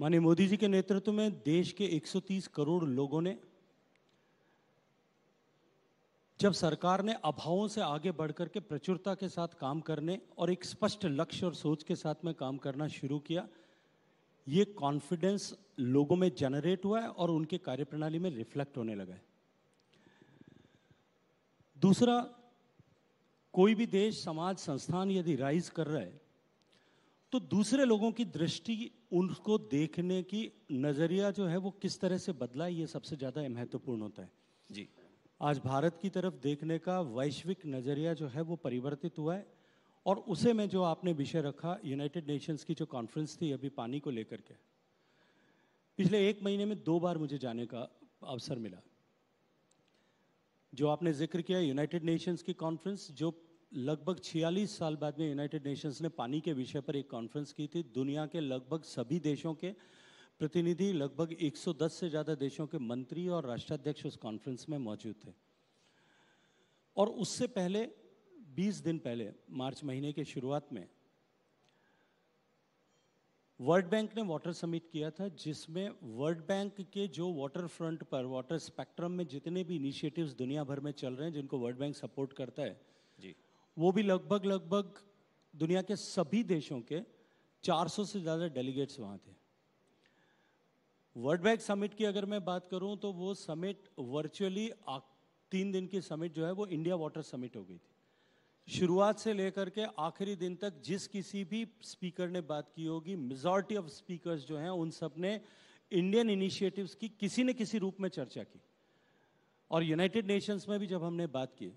माननीय मोदी जी के नेतृत्व में देश के 130 करोड़ लोगों ने जब सरकार ने अभावों से आगे बढ़कर के प्रचुरता के साथ काम करने और एक स्पष्ट लक्ष्य और सोच के साथ में काम करना शुरू किया ये कॉन्फिडेंस लोगों में जनरेट हुआ है और उनके कार्यप्रणाली में रिफ्लेक्ट होने लगा है दूसरा कोई भी देश समाज संस्थान यदि राइज कर रहा है तो दूसरे लोगों की दृष्टि उनको देखने की नज़रिया जो है वो किस तरह से बदला ये सबसे ज़्यादा महत्वपूर्ण होता है जी आज भारत की तरफ देखने का वैश्विक नज़रिया जो है वो परिवर्तित हुआ है और उसे में जो आपने विषय रखा यूनाइटेड नेशंस की जो कॉन्फ्रेंस थी अभी पानी को लेकर के पिछले एक महीने में दो बार मुझे जाने का अवसर मिला जो आपने जिक्र किया यूनाइटेड नेशंस की कॉन्फ्रेंस जो लगभग 46 साल बाद में यूनाइटेड नेशंस ने पानी के विषय पर एक कॉन्फ्रेंस की थी दुनिया के लगभग सभी देशों के प्रतिनिधि लगभग 110 से ज़्यादा देशों के मंत्री और राष्ट्राध्यक्ष उस कॉन्फ्रेंस में मौजूद थे और उससे पहले 20 दिन पहले मार्च महीने के शुरुआत में वर्ल्ड बैंक ने वाटर समिट किया था जिसमें वर्ल्ड बैंक के जो वाटर फ्रंट पर वाटर स्पेक्ट्रम में जितने भी इनिशिएटिव्स दुनिया भर में चल रहे हैं जिनको वर्ल्ड बैंक सपोर्ट करता है वो भी लगभग लगभग दुनिया के सभी देशों के 400 से ज़्यादा डेलीगेट्स वहाँ थे वर्ल्ड बैंक समिट की अगर मैं बात करूँ तो वो समिट वर्चुअली तीन दिन की समिट जो है वो इंडिया वाटर समिट हो गई थी शुरुआत से लेकर के आखिरी दिन तक जिस किसी भी स्पीकर ने बात की होगी मेजॉरिटी ऑफ स्पीकर्स जो हैं उन सब ने इंडियन इनिशिएटिव्स की किसी न किसी रूप में चर्चा की और यूनाइटेड नेशंस में भी जब हमने बात की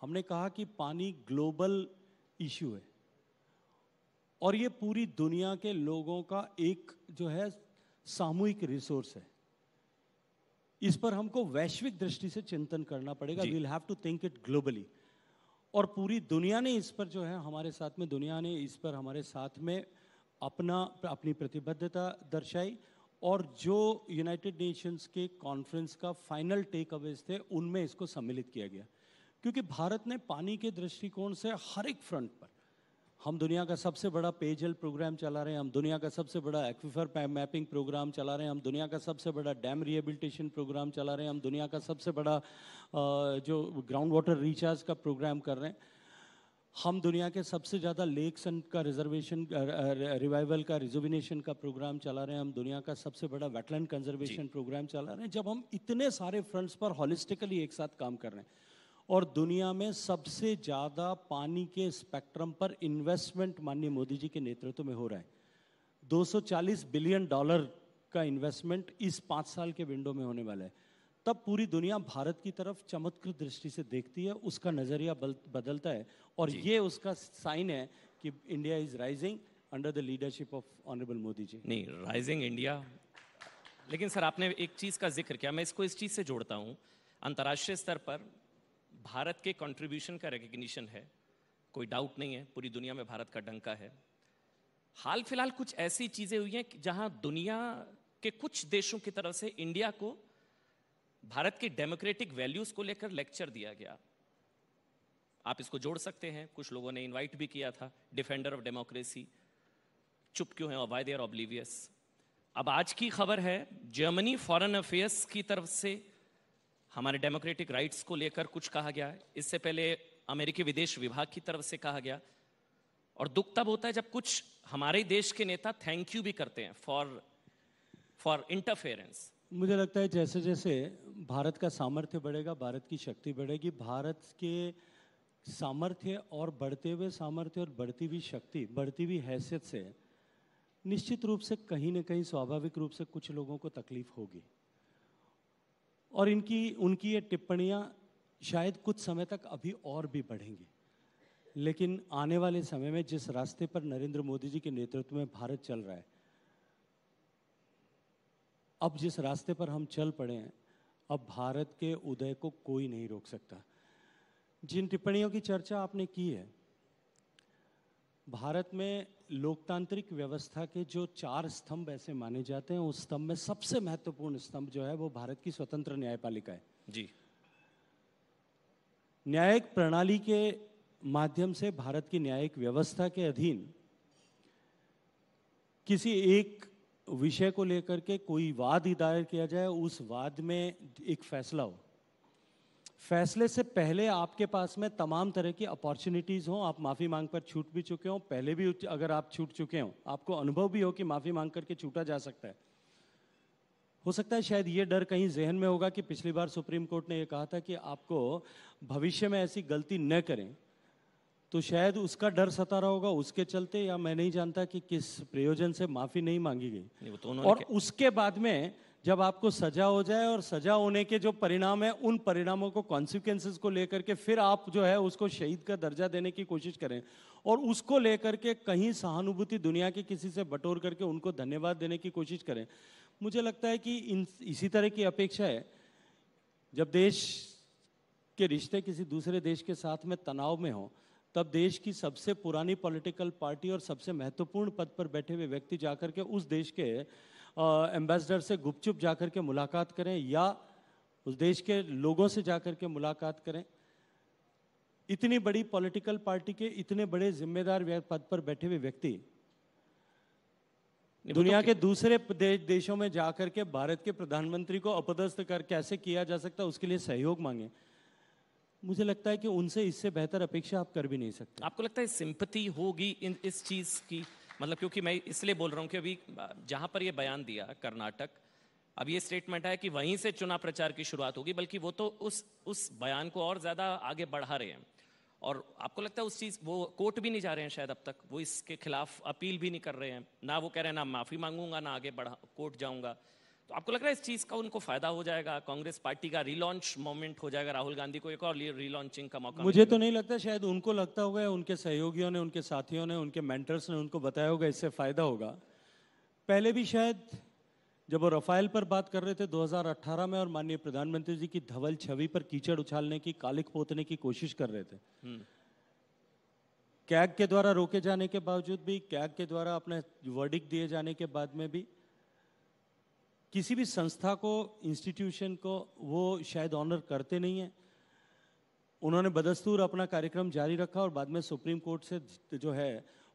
हमने कहा कि पानी ग्लोबल इश्यू है और ये पूरी दुनिया के लोगों का एक जो है सामूहिक रिसोर्स है इस पर हमको वैश्विक दृष्टि से चिंतन करना पड़ेगा we'll have to think it globally और पूरी दुनिया ने इस पर जो है हमारे साथ में दुनिया ने इस पर हमारे साथ में अपना अपनी प्रतिबद्धता दर्शाई और जो यूनाइटेड नेशंस के कॉन्फ्रेंस का फाइनल टेक अवेज थे उनमें इसको सम्मिलित किया गया क्योंकि भारत ने पानी के दृष्टिकोण से हर एक फ्रंट पर हम दुनिया का सबसे बड़ा पेयजल प्रोग्राम चला रहे हैं हम दुनिया का सबसे बड़ा एक्विफर मैपिंग प्रोग्राम चला रहे हैं हम दुनिया का सबसे बड़ा डैम रिहेबिलिटेशन प्रोग्राम चला रहे हैं हम दुनिया का सबसे बड़ा जो ग्राउंड वाटर रिचार्ज का प्रोग्राम कर रहे हैं हम दुनिया के सबसे ज़्यादा लेक्स एंड का रिजर्वेशन रिवाइवल का रिजुविनेशन का प्रोग्राम चला रहे हैं हम दुनिया का सबसे बड़ा वेटलैंड कंजर्वेशन प्रोग्राम चला रहे हैं जब हम इतने सारे फ्रंट्स पर हॉलिस्टिकली एक साथ काम कर रहे हैं और दुनिया में सबसे ज़्यादा पानी के स्पेक्ट्रम पर इन्वेस्टमेंट माननीय मोदी जी के नेतृत्व में हो रहा है 240 बिलियन डॉलर का इन्वेस्टमेंट इस पाँच साल के विंडो में होने वाला है तब पूरी दुनिया भारत की तरफ चमत्कृत दृष्टि से देखती है उसका नज़रिया बदलता है और ये उसका साइन है कि India is rising under the leadership of honourable Modi ji नहीं राइजिंग
इंडिया लेकिन सर आपने एक चीज़ का जिक्र किया मैं इसको इस चीज़ से जोड़ता हूँ अंतर्राष्ट्रीय स्तर पर भारत के कंट्रीब्यूशन का रिकग्निशन है कोई डाउट नहीं है पूरी दुनिया में भारत का डंका है हाल फिलहाल कुछ ऐसी चीज़ें हुई हैं जहां दुनिया के कुछ देशों की तरफ से इंडिया को भारत के डेमोक्रेटिक वैल्यूज़ को लेकर लेक्चर दिया गया आप इसको जोड़ सकते हैं कुछ लोगों ने इनवाइट भी किया था डिफेंडर ऑफ डेमोक्रेसी चुप क्यों है वाई देर ऑब्लिवियस अब आज की खबर है जर्मनी फॉरेन अफेयर्स की तरफ से हमारे डेमोक्रेटिक राइट्स को लेकर कुछ कहा गया है इससे पहले अमेरिकी विदेश विभाग की तरफ से कहा गया और दुख तब होता है जब कुछ हमारे देश के नेता थैंक यू भी करते हैं फॉर फॉर इंटरफेरेंस
मुझे लगता है जैसे जैसे भारत का सामर्थ्य बढ़ेगा भारत की शक्ति बढ़ेगी भारत के सामर्थ्य और बढ़ते हुए सामर्थ्य और बढ़ती हुई शक्ति बढ़ती हुई हैसियत से निश्चित रूप से कहीं ना कहीं स्वाभाविक रूप से कुछ लोगों को तकलीफ होगी और इनकी उनकी ये टिप्पणियाँ शायद कुछ समय तक अभी और भी बढ़ेंगी लेकिन आने वाले समय में जिस रास्ते पर नरेंद्र मोदी जी के नेतृत्व में भारत चल रहा है अब जिस रास्ते पर हम चल पड़े हैं अब भारत के उदय को कोई नहीं रोक सकता जिन टिप्पणियों की चर्चा आपने की है भारत में लोकतांत्रिक व्यवस्था के जो चार स्तंभ ऐसे माने जाते हैं उस स्तंभ में सबसे महत्वपूर्ण स्तंभ जो है वो भारत की स्वतंत्र न्यायपालिका है जी न्यायिक प्रणाली के माध्यम से भारत की न्यायिक व्यवस्था के अधीन किसी एक विषय को लेकर के कोई वाद ही दायर किया जाए उस वाद में एक फैसला हो फैसले से पहले आपके पास में तमाम तरह की अपॉर्चुनिटीज़ हों आप माफ़ी मांग पर छूट भी चुके हों पहले भी अगर आप छूट चुके हों आपको अनुभव भी हो कि माफ़ी मांग करके छूटा जा सकता है हो सकता है शायद ये डर कहीं जहन में होगा कि पिछली बार सुप्रीम कोर्ट ने यह कहा था कि आपको भविष्य में ऐसी गलती न करें तो शायद उसका डर सता रहा होगा उसके चलते या मैं नहीं जानता कि किस प्रयोजन से माफ़ी नहीं मांगी गई तो और उसके बाद में जब आपको सजा हो जाए और सजा होने के जो परिणाम है उन परिणामों को कॉन्सिक्वेंसेस को लेकर के फिर आप जो है उसको शहीद का दर्जा देने की कोशिश करें और उसको लेकर के कहीं सहानुभूति दुनिया के किसी से बटोर करके उनको धन्यवाद देने की कोशिश करें मुझे लगता है कि इन इसी तरह की अपेक्षा है जब देश के रिश्ते किसी दूसरे देश के साथ में तनाव में हो तब देश की सबसे पुरानी पॉलिटिकल पार्टी और सबसे महत्वपूर्ण पद पर बैठे हुए व्यक्ति जाकर के उस देश के एम्बेसडर से गुपचुप जाकर के मुलाकात करें या उस देश के लोगों से जाकर के मुलाकात करें इतनी बड़ी पॉलिटिकल पार्टी के इतने बड़े जिम्मेदार पद पर बैठे हुए व्यक्ति दुनिया के दूसरे देशों में जाकर के भारत के प्रधानमंत्री को अपदस्थ कर कैसे किया जा सकता उसके लिए सहयोग मांगे मुझे लगता है कि उनसे इससे बेहतर अपेक्षा आप कर भी नहीं सकते
आपको लगता है सिंपति होगी इन इस चीज़ की मतलब क्योंकि मैं इसलिए बोल रहा हूँ कि अभी जहाँ पर ये बयान दिया कर्नाटक अब ये स्टेटमेंट है कि वहीं से चुनाव प्रचार की शुरुआत होगी बल्कि वो तो उस उस बयान को और ज़्यादा आगे बढ़ा रहे हैं और आपको लगता है उस चीज़ वो कोर्ट भी नहीं जा रहे हैं शायद अब तक वो इसके खिलाफ अपील भी नहीं कर रहे हैं ना वो कह रहे हैं ना माफ़ी मांगूंगा ना आगे बढ़ा कोर्ट जाऊंगा तो आपको लग रहा है इस चीज़ का उनको फायदा हो जाएगा कांग्रेस पार्टी का रिलॉन्च मोमेंट हो जाएगा राहुल गांधी को एक और रिलॉन्चिंग का मौका मुझे तो
नहीं लगता शायद उनको लगता होगा उनके सहयोगियों ने उनके साथियों ने उनके मेंटर्स ने उनको बताया होगा इससे फ़ायदा होगा पहले भी शायद जब वो रफाइल पर बात कर रहे थे 2018 में और माननीय प्रधानमंत्री जी की धवल छवि पर कीचड़ उछालने की कालिक पोतने की कोशिश कर रहे थे हम्म। कैग के द्वारा रोके जाने के बावजूद भी कैग के द्वारा अपने वर्डिक दिए जाने के बाद में भी किसी भी संस्था को इंस्टीट्यूशन को वो शायद ऑनर करते नहीं हैं उन्होंने बदस्तूर अपना कार्यक्रम जारी रखा और बाद में सुप्रीम कोर्ट से जो है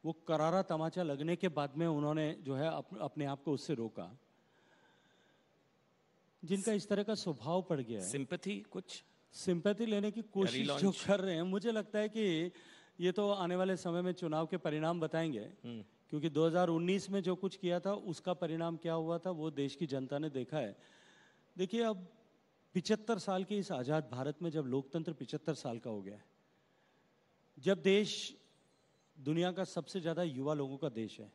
वो करारा तमाचा लगने के बाद में उन्होंने जो है अप, अपने आप को उससे रोका जिनका इस तरह का स्वभाव पड़ गया है सिंपथी कुछ सिंपथी लेने की कोशिश जो कर रहे हैं मुझे लगता है कि ये तो आने वाले समय में चुनाव के परिणाम बताएंगे हम्म। क्योंकि 2019 में जो कुछ किया था उसका परिणाम क्या हुआ था वो देश की जनता ने देखा है देखिए अब पिचहत्तर साल के इस आज़ाद भारत में जब लोकतंत्र पिचहत्तर साल का हो गया है जब देश दुनिया का सबसे ज़्यादा युवा लोगों का देश है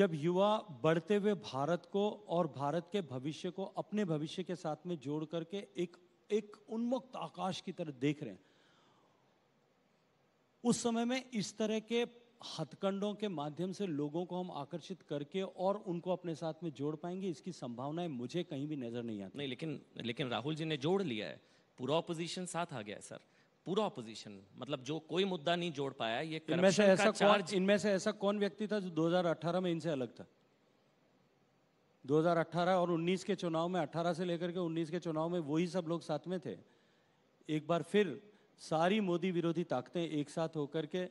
जब युवा बढ़ते हुए भारत को और भारत के भविष्य को अपने भविष्य के साथ में जोड़ करके एक एक उन्मुक्त आकाश की तरह देख रहे हैं उस समय में इस तरह के हथकंडों के माध्यम से लोगों को हम आकर्षित करके और उनको अपने साथ में जोड़ पाएंगे इसकी संभावनाएं मुझे कहीं भी नजर नहीं
आती नहीं लेकिन लेकिन राहुल जी ने जोड़ लिया है पूरा ऑपोजिशन साथ आ गया है सर पूरा ऑपोजिशन मतलब जो कोई मुद्दा नहीं जोड़ पाया ये इनमें से ऐसा कौन
इनमें से ऐसा कौन व्यक्ति था जो 2018 में इनसे अलग था 2018 और 19 के चुनाव में 18 से लेकर के 19 के चुनाव में वही सब लोग साथ में थे एक बार फिर सारी मोदी विरोधी ताकतें एक साथ होकर के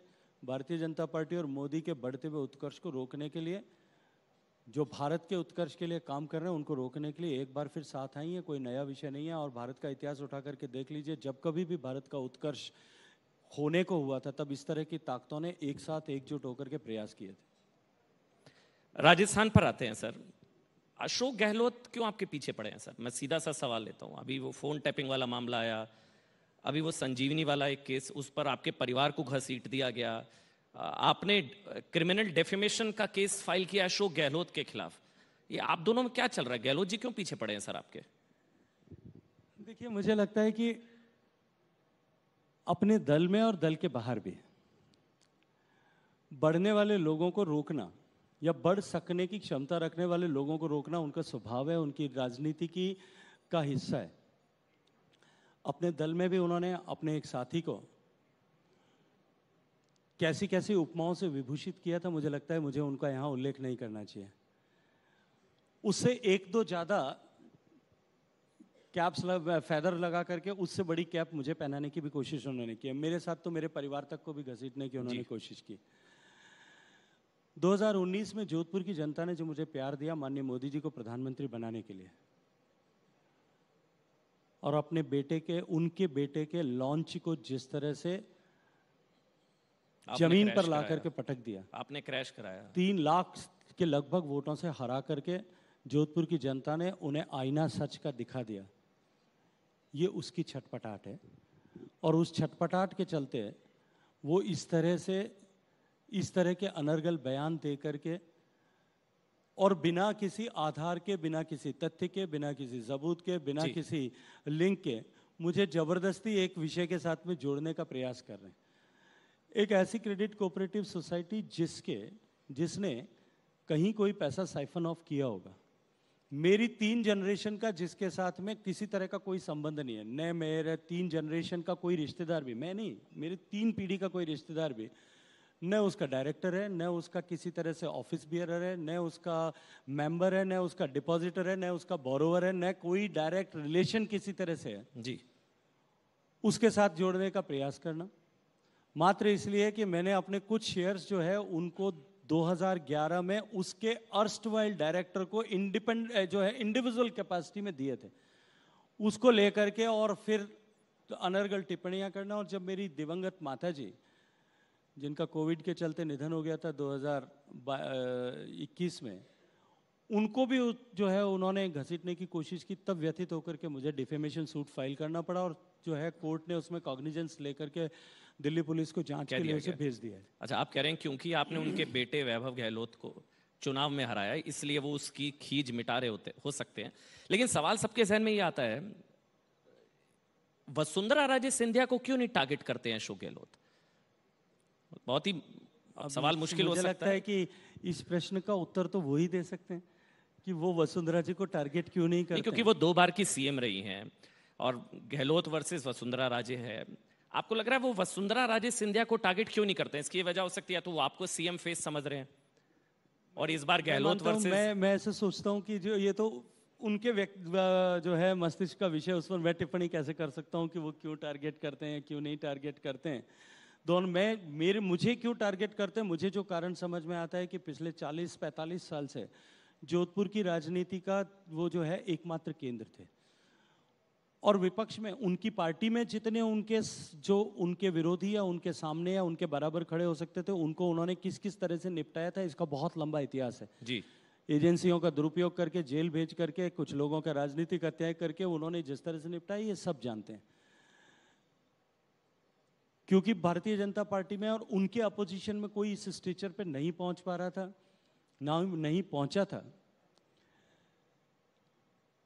भारतीय जनता पार्टी और मोदी के बढ़ते हुए उत्कर्ष को रोकने के लिए जो भारत के उत्कर्ष के लिए काम कर रहे हैं उनको रोकने के लिए एक बार फिर साथ आई हैं कोई नया विषय नहीं है और भारत का इतिहास उठा करके देख लीजिए जब कभी भी भारत का उत्कर्ष होने को हुआ था तब इस तरह की ताकतों ने एक साथ एकजुट होकर के प्रयास किए
थे राजस्थान पर आते हैं सर अशोक गहलोत क्यों आपके पीछे पड़े हैं सर मैं सीधा सा सवाल लेता हूँ अभी वो फोन टैपिंग वाला मामला आया अभी वो संजीवनी वाला एक केस उस पर आपके परिवार को घसीट दिया गया आपने क्रिमिनल डेफिमेशन का केस फाइल किया अशोक गहलोत के खिलाफ ये आप दोनों में क्या चल रहा है गहलोत जी क्यों पीछे पड़े हैं सर आपके
देखिए मुझे लगता है कि अपने दल में और दल के बाहर भी बढ़ने वाले लोगों को रोकना या बढ़ सकने की क्षमता रखने वाले लोगों को रोकना उनका स्वभाव है उनकी राजनीति की का हिस्सा है अपने दल में भी उन्होंने अपने एक साथी को कैसी कैसी उपमाओं से विभूषित किया था मुझे लगता है मुझे उनका यहाँ उल्लेख नहीं करना चाहिए उससे एक दो ज़्यादा कैप्स लग, फैदर लगा करके उससे बड़ी कैप मुझे पहनाने की भी कोशिश उन्होंने की मेरे साथ तो मेरे परिवार तक को भी घसीटने की उन्होंने कोशिश की 2019 में जोधपुर की जनता ने जो मुझे प्यार दिया माननीय मोदी जी को प्रधानमंत्री बनाने के लिए और अपने बेटे के उनके बेटे के लॉन्च को जिस तरह से
जमीन पर ला करके पटक दिया आपने क्रैश कराया
तीन लाख के लगभग वोटों से हरा करके जोधपुर की जनता ने उन्हें आईना सच का दिखा दिया ये उसकी छटपटाहट है और उस छटपटाहट के चलते वो इस तरह से इस तरह के अनर्गल बयान दे करके और बिना किसी आधार के बिना किसी तथ्य के बिना किसी सबूत के बिना किसी लिंक के मुझे जबरदस्ती एक विषय के साथ में जोड़ने का प्रयास कर रहे हैं एक ऐसी क्रेडिट कोऑपरेटिव सोसाइटी जिसके जिसने कहीं कोई पैसा साइफन ऑफ किया होगा मेरी तीन जनरेशन का जिसके साथ में किसी तरह का कोई संबंध नहीं है न मेरे तीन जनरेशन का कोई रिश्तेदार भी मैं नहीं मेरे तीन पीढ़ी का कोई रिश्तेदार भी न उसका डायरेक्टर है न उसका किसी तरह से ऑफिस बियर है न उसका मेंबर है न उसका डिपॉजिटर है न उसका बोरोवर है न कोई डायरेक्ट रिलेशन किसी तरह से है जी उसके साथ जोड़ने का प्रयास करना मात्र इसलिए कि मैंने अपने कुछ शेयर्स जो है उनको 2011 में उसके अर्स्ट डायरेक्टर को इंडिपेंड जो है इंडिविजुअल कैपेसिटी में दिए थे उसको लेकर के और फिर तो अनर्गल टिप्पणियां करना और जब मेरी दिवंगत माता जी जिनका कोविड के चलते निधन हो गया था 2021 में उनको भी जो है उन्होंने घसीटने की कोशिश की तब व्यथित होकर के मुझे डिफेमेशन सूट फाइल करना पड़ा और जो है कोर्ट ने उसमें कॉग्निजेंस लेकर के दिल्ली पुलिस को जांच के लिए उसे भेज दिया
अच्छा आप कह रहे हैं क्योंकि आपने उनके बेटे वैभव गहलोत को चुनाव में हराया इसलिए वो उसकी खीज मिटा रहे होते हो सकते हैं लेकिन सवाल सबके जहन में ये आता है वसुंधरा राजे सिंधिया को क्यों नहीं टारगेट करते हैं अशोक गहलोत बहुत ही सवाल मुश्किल हो सकता लगता है
कि इस प्रश्न का उत्तर तो वो ही दे सकते हैं कि वो वसुंधरा जी को टारगेट क्यों नहीं करते क्योंकि वो दो
बार की सीएम रही हैं और गहलोत वर्सेस वसुंधरा राजे है आपको लग रहा है वो वसुंधरा राजे सिंधिया को टारगेट क्यों नहीं करते इसकी वजह हो सकती है तो वो आपको सीएम फेस समझ रहे हैं और इस बार गहलोत वर्सेस मैं
मैं ऐसे सोचता हूँ कि जो ये तो उनके जो है मस्तिष्क का विषय उस पर मैं टिप्पणी कैसे कर सकता हूँ कि वो क्यों टारगेट करते हैं क्यों नहीं टारगेट करते हैं दोनों मैं मेरे मुझे क्यों टारगेट करते हैं मुझे जो कारण समझ में आता है कि पिछले 40-45 साल से जोधपुर की राजनीति का वो जो है एकमात्र केंद्र थे और विपक्ष में उनकी पार्टी में जितने उनके जो उनके विरोधी या उनके सामने या उनके बराबर खड़े हो सकते थे उनको उन्होंने किस किस तरह से निपटाया था इसका बहुत लंबा इतिहास है जी एजेंसियों का दुरुपयोग करके जेल भेज करके कुछ लोगों का राजनीतिक हत्याएं करके उन्होंने जिस तरह से निपटाया ये सब जानते हैं क्योंकि भारतीय जनता पार्टी में और उनके अपोजिशन में कोई इस स्टेचर पे नहीं पहुंच पा रहा था ना नहीं पहुंचा था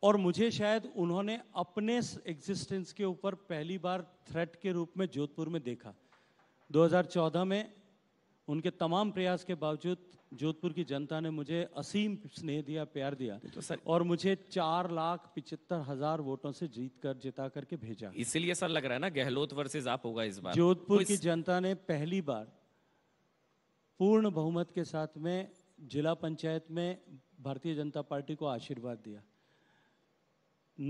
और मुझे शायद उन्होंने अपने एग्जिस्टेंस के ऊपर पहली बार थ्रेट के रूप में जोधपुर में देखा 2014 में उनके तमाम प्रयास के बावजूद जोधपुर की जनता ने मुझे असीम स्नेह दिया प्यार दिया तो सर और मुझे चार लाख पिछहत्तर हजार वोटों से जीत कर जिता करके भेजा
इसीलिए सर लग रहा है ना गहलोत वर्सेज आप होगा इस बार जोधपुर तो की
जनता ने पहली बार पूर्ण बहुमत के साथ में जिला पंचायत में भारतीय जनता पार्टी को आशीर्वाद दिया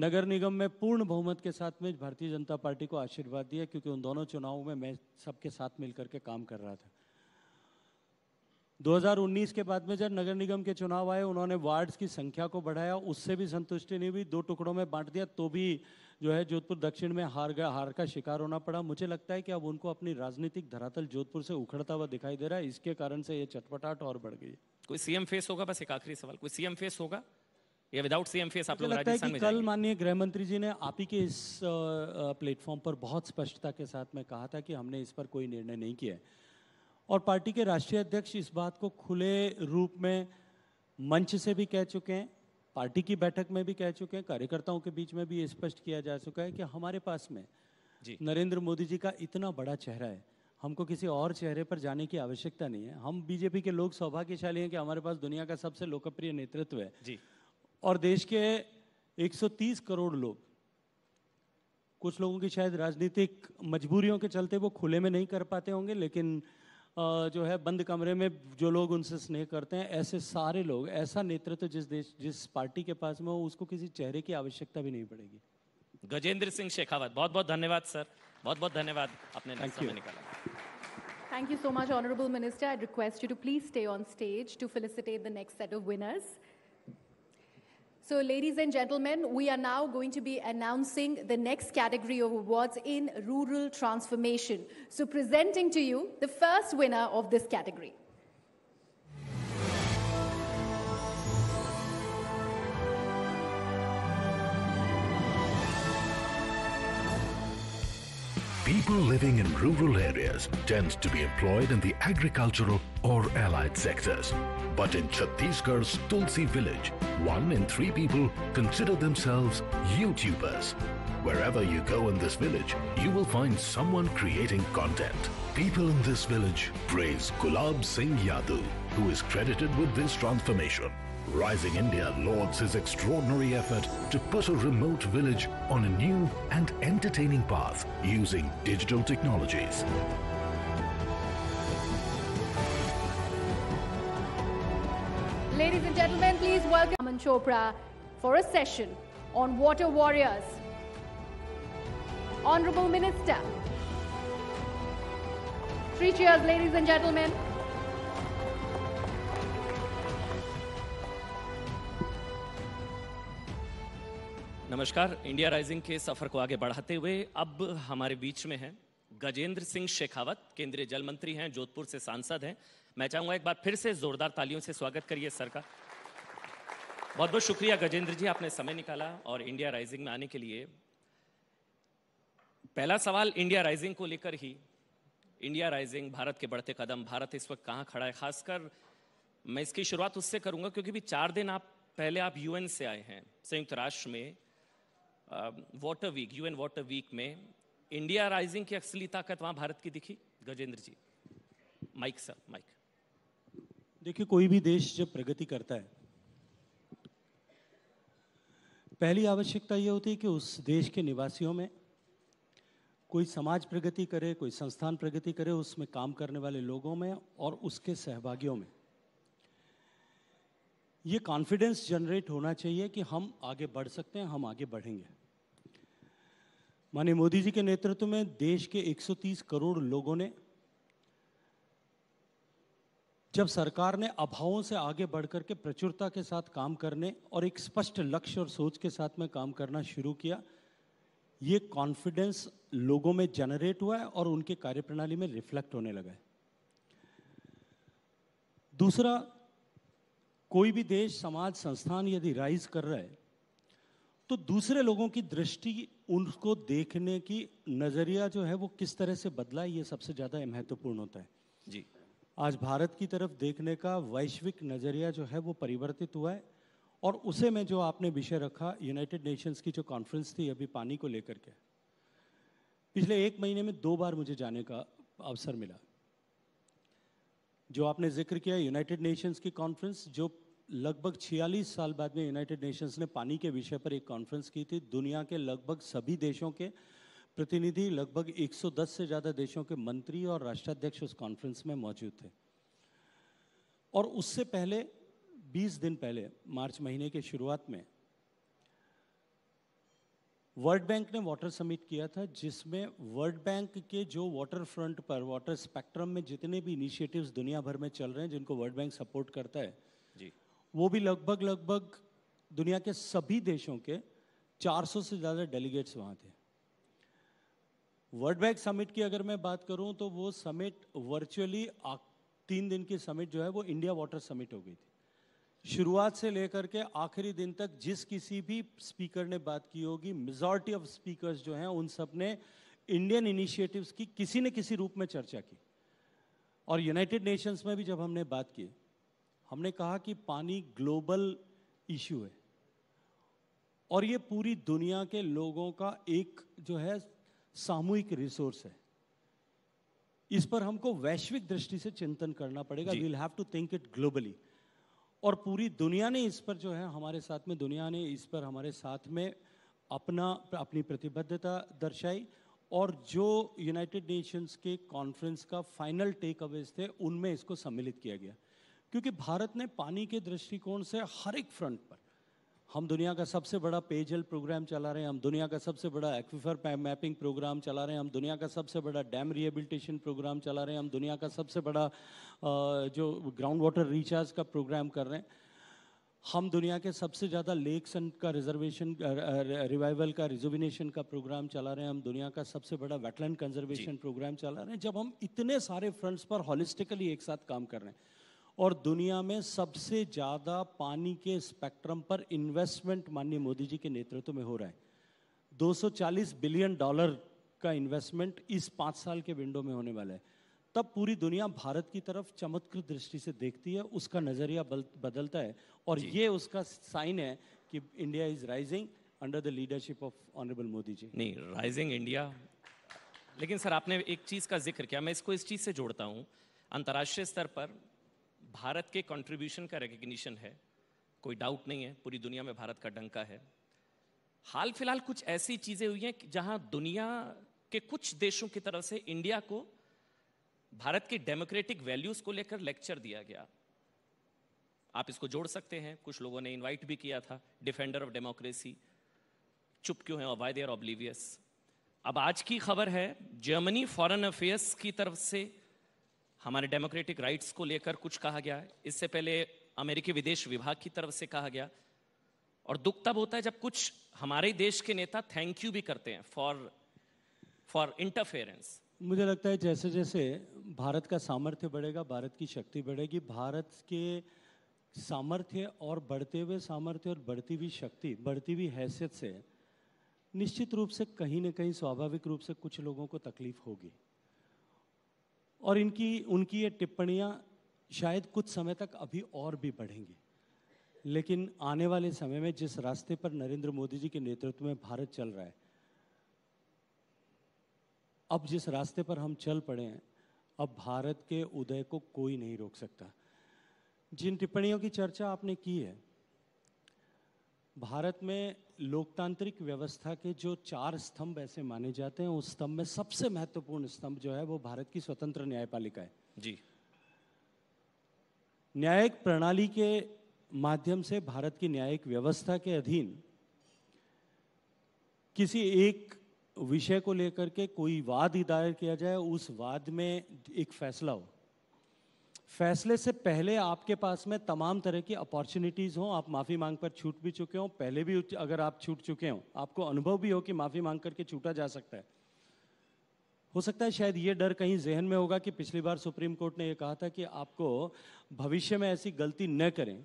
नगर निगम में पूर्ण बहुमत के साथ में भारतीय जनता पार्टी को आशीर्वाद दिया क्योंकि उन दोनों चुनावों में मैं सबके साथ मिलकर के काम कर रहा था 2019 के बाद में जब नगर निगम के चुनाव आए उन्होंने वार्ड्स की संख्या को बढ़ाया उससे भी संतुष्टि नहीं हुई दो टुकड़ों में बांट दिया तो भी जो है जोधपुर दक्षिण में हार गया हार का शिकार होना पड़ा मुझे लगता है कि अब उनको अपनी राजनीतिक धरातल जोधपुर से उखड़ता हुआ दिखाई दे रहा है इसके कारण से ये चटपटाट और बढ़ गई
कोई सीएम फेस होगा बस एक आखिरी सवाल कोई सीएम फेस होगा या विदाउट सीएम फेस आप लोग है कि कल माननीय
गृह मंत्री जी ने आप ही के इस प्लेटफॉर्म पर बहुत स्पष्टता के साथ में कहा था कि हमने इस पर कोई निर्णय नहीं किया है और पार्टी के राष्ट्रीय अध्यक्ष इस बात को खुले रूप में मंच से भी कह चुके हैं पार्टी की बैठक में भी कह चुके हैं कार्यकर्ताओं के बीच में भी स्पष्ट किया जा चुका है कि हमारे पास में नरेंद्र मोदी जी का इतना बड़ा चेहरा है हमको किसी और चेहरे पर जाने की आवश्यकता नहीं है हम बीजेपी के लोग सौभाग्यशाली हैं कि हमारे पास दुनिया का सबसे लोकप्रिय नेतृत्व है जी और देश के 130 करोड़ लोग कुछ लोगों की शायद राजनीतिक मजबूरियों के चलते वो खुले में नहीं कर पाते होंगे लेकिन जो है बंद कमरे में जो लोग उनसे स्नेह करते हैं ऐसे सारे लोग ऐसा नेतृत्व तो जिस देश जिस पार्टी के पास में हो उसको किसी चेहरे की आवश्यकता भी
नहीं पड़ेगी गजेंद्र सिंह शेखावत बहुत बहुत धन्यवाद सर बहुत बहुत धन्यवाद आपने समय निकाला
thank you so much honourable minister I request you to please stay on stage to felicitate the next set of winners So, ladies and gentlemen, we are now going to be announcing the next category of awards in rural transformation. So, presenting to you the first winner of this category.
People living in rural areas tend to be employed in the agricultural or allied sectors. But in Chhattisgarh's Tulsi village, one in three people consider themselves YouTubers. Wherever you go in this village, you will find someone creating content. People in this village praise Gulab Singh Yadu, who is credited with this transformation. Rising India lauds his extraordinary effort to put a remote village on a new and entertaining path using digital technologies.
Ladies and gentlemen, please welcome Aman Chopra for a session on water warriors. Honorable Minister. Three cheers, ladies and gentlemen.
नमस्कार India rising के सफर को आगे बढ़ाते हुए अब हमारे बीच में हैं गजेंद्र सिंह शेखावत केंद्रीय जल मंत्री हैं जोधपुर से सांसद हैं मैं चाहूंगा एक बार फिर से जोरदार तालियों से स्वागत करिए सर का बहुत बहुत शुक्रिया गजेंद्र जी आपने समय निकाला और इंडिया राइजिंग में आने के लिए पहला सवाल इंडिया राइजिंग को लेकर ही इंडिया राइजिंग भारत के बढ़ते कदम भारत इस वक्त कहाँ खड़ा है खासकर मैं इसकी शुरुआत उससे करूंगा क्योंकि भी चार दिन आप पहले आप यूएन से आए हैं संयुक्त राष्ट्र में water week UN water week में इंडिया राइजिंग की असली ताकत वहां भारत की दिखी Gajendra ji mic sir mic
देखिए कोई भी देश जब प्रगति करता है पहली आवश्यकता यह होती है कि उस देश के निवासियों में कोई समाज प्रगति करे कोई संस्थान प्रगति करे उसमें काम करने वाले लोगों में और उसके सहभागियों में ये कॉन्फिडेंस जनरेट होना चाहिए कि हम आगे बढ़ सकते हैं हम आगे बढ़ेंगे माननीय मोदी जी के नेतृत्व में देश के 130 करोड़ लोगों ने जब सरकार ने अभावों से आगे बढ़कर के प्रचुरता के साथ काम करने और एक स्पष्ट लक्ष्य और सोच के साथ में काम करना शुरू किया ये कॉन्फिडेंस लोगों में जनरेट हुआ है और उनके कार्यप्रणाली में रिफ्लेक्ट होने लगा है दूसरा कोई भी देश समाज संस्थान यदि राइज कर रहा है तो दूसरे लोगों की दृष्टि उनको देखने की नज़रिया जो है वो किस तरह से बदला ये सबसे ज़्यादा महत्वपूर्ण होता है जी आज भारत की तरफ देखने का वैश्विक नज़रिया जो है वो परिवर्तित हुआ है और उसे में जो आपने विषय रखा यूनाइटेड नेशंस की जो कॉन्फ्रेंस थी अभी पानी को लेकर के पिछले एक महीने में दो बार मुझे जाने का अवसर मिला जो आपने जिक्र किया यूनाइटेड नेशंस की कॉन्फ्रेंस जो लगभग 46 साल बाद में यूनाइटेड नेशंस ने पानी के विषय पर एक कॉन्फ्रेंस की थी दुनिया के लगभग सभी देशों के प्रतिनिधि लगभग 110 से ज़्यादा देशों के मंत्री और राष्ट्राध्यक्ष उस कॉन्फ्रेंस में मौजूद थे और उससे पहले 20 दिन पहले मार्च महीने के शुरुआत में वर्ल्ड बैंक ने वाटर समिट किया था जिसमें वर्ल्ड बैंक के जो वाटर फ्रंट पर वाटर स्पेक्ट्रम में जितने भी इनिशिएटिव्स दुनिया भर में चल रहे हैं जिनको वर्ल्ड बैंक सपोर्ट करता है जी वो भी लगभग लगभग दुनिया के सभी देशों के 400 से ज़्यादा डेलीगेट्स वहाँ थे वर्ल्ड बैंक समिट की अगर मैं बात करूँ तो वो समिट वर्चुअली तीन दिन की समिट जो है वो इंडिया वाटर समिट हो गई थी शुरुआत से लेकर के आखिरी दिन तक जिस किसी भी स्पीकर ने बात की होगी मेजॉरिटी ऑफ स्पीकर्स जो हैं उन सब ने इंडियन इनिशिएटिव्स की किसी न किसी रूप में चर्चा की और यूनाइटेड नेशंस में भी जब हमने बात की हमने कहा कि पानी ग्लोबल इशू है और ये पूरी दुनिया के लोगों का एक जो है सामूहिक रिसोर्स है इस पर हमको वैश्विक दृष्टि से चिंतन करना पड़ेगा we'll have to think it globally और पूरी दुनिया ने इस पर जो है हमारे साथ में दुनिया ने इस पर हमारे साथ में अपना अपनी प्रतिबद्धता दर्शाई और जो यूनाइटेड नेशंस के कॉन्फ्रेंस का फाइनल टेक अवेज थे उनमें इसको सम्मिलित किया गया क्योंकि भारत ने पानी के दृष्टिकोण से हर एक फ्रंट पर हम दुनिया का सबसे बड़ा पेयजल प्रोग्राम चला रहे हैं हम दुनिया का सबसे बड़ा एक्विफर मैपिंग प्रोग्राम चला रहे हैं हम दुनिया का सबसे बड़ा डैम रिहेबिलिटेशन प्रोग्राम चला रहे हैं हम दुनिया का सबसे बड़ा जो ग्राउंड वाटर रिचार्ज का प्रोग्राम कर रहे हैं हम दुनिया के सबसे ज़्यादा लेक्स एंड का रिजर्वेशन रिवाइवल का रिजुविनेशन का प्रोग्राम चला रहे हैं हम दुनिया का सबसे बड़ा वेटलैंड कंजर्वेशन प्रोग्राम चला रहे हैं जब हम इतने सारे फ्रंट्स पर हॉलिस्टिकली एक साथ काम कर रहे हैं और दुनिया में सबसे ज़्यादा पानी के स्पेक्ट्रम पर इन्वेस्टमेंट माननीय मोदी जी के नेतृत्व में हो रहा है 240 बिलियन डॉलर का इन्वेस्टमेंट इस पाँच साल के विंडो में होने वाला है तब पूरी दुनिया भारत की तरफ चमत्कृत दृष्टि से देखती है उसका नज़रिया बदलता है और ये उसका साइन है कि India is rising under the leadership of honourable Modi ji नहीं राइजिंग
इंडिया लेकिन सर आपने एक चीज़ का जिक्र किया मैं इसको इस चीज़ से जोड़ता हूँ अंतर्राष्ट्रीय स्तर पर भारत के कंट्रीब्यूशन का रिकग्निशन है कोई डाउट नहीं है पूरी दुनिया में भारत का डंका है हाल फिलहाल कुछ ऐसी चीज़ें हुई हैं जहां दुनिया के कुछ देशों की तरफ से इंडिया को भारत के डेमोक्रेटिक वैल्यूज़ को लेकर लेक्चर दिया गया आप इसको जोड़ सकते हैं कुछ लोगों ने इनवाइट भी किया था डिफेंडर ऑफ डेमोक्रेसी चुप क्यों है अब आज की खबर है जर्मनी फॉरेन अफेयर्स की तरफ से हमारे डेमोक्रेटिक राइट्स को लेकर कुछ कहा गया है इससे पहले अमेरिकी विदेश विभाग की तरफ से कहा गया और दुख तब होता है जब कुछ हमारे देश के नेता थैंक यू भी करते हैं फॉर फॉर इंटरफेरेंस
मुझे लगता है जैसे जैसे भारत का सामर्थ्य बढ़ेगा भारत की शक्ति बढ़ेगी भारत के सामर्थ्य और बढ़ते हुए सामर्थ्य और बढ़ती हुई शक्ति बढ़ती हुई हैसियत से निश्चित रूप से कहीं ना कहीं स्वाभाविक रूप से कुछ लोगों को तकलीफ होगी और इनकी उनकी ये टिप्पणियाँ शायद कुछ समय तक अभी और भी बढ़ेंगी लेकिन आने वाले समय में जिस रास्ते पर नरेंद्र मोदी जी के नेतृत्व में भारत चल रहा है अब जिस रास्ते पर हम चल पड़े हैं अब भारत के उदय को कोई नहीं रोक सकता जिन टिप्पणियों की चर्चा आपने की है भारत में लोकतांत्रिक व्यवस्था के जो चार स्तंभ ऐसे माने जाते हैं उस स्तंभ में सबसे महत्वपूर्ण स्तंभ जो है वो भारत की स्वतंत्र न्यायपालिका है जी न्यायिक प्रणाली के माध्यम से भारत की न्यायिक व्यवस्था के अधीन किसी एक विषय को लेकर के कोई वाद ही दायर किया जाए उस वाद में एक फैसला हो फैसले से पहले आपके पास में तमाम तरह की अपॉर्चुनिटीज़ हो आप माफ़ी मांग पर छूट भी चुके हो पहले भी अगर आप छूट चुके हो आपको अनुभव भी हो कि माफ़ी मांग करके छूटा जा सकता है हो सकता है शायद ये डर कहीं जहन में होगा कि पिछली बार सुप्रीम कोर्ट ने यह कहा था कि आपको भविष्य में ऐसी गलती न करें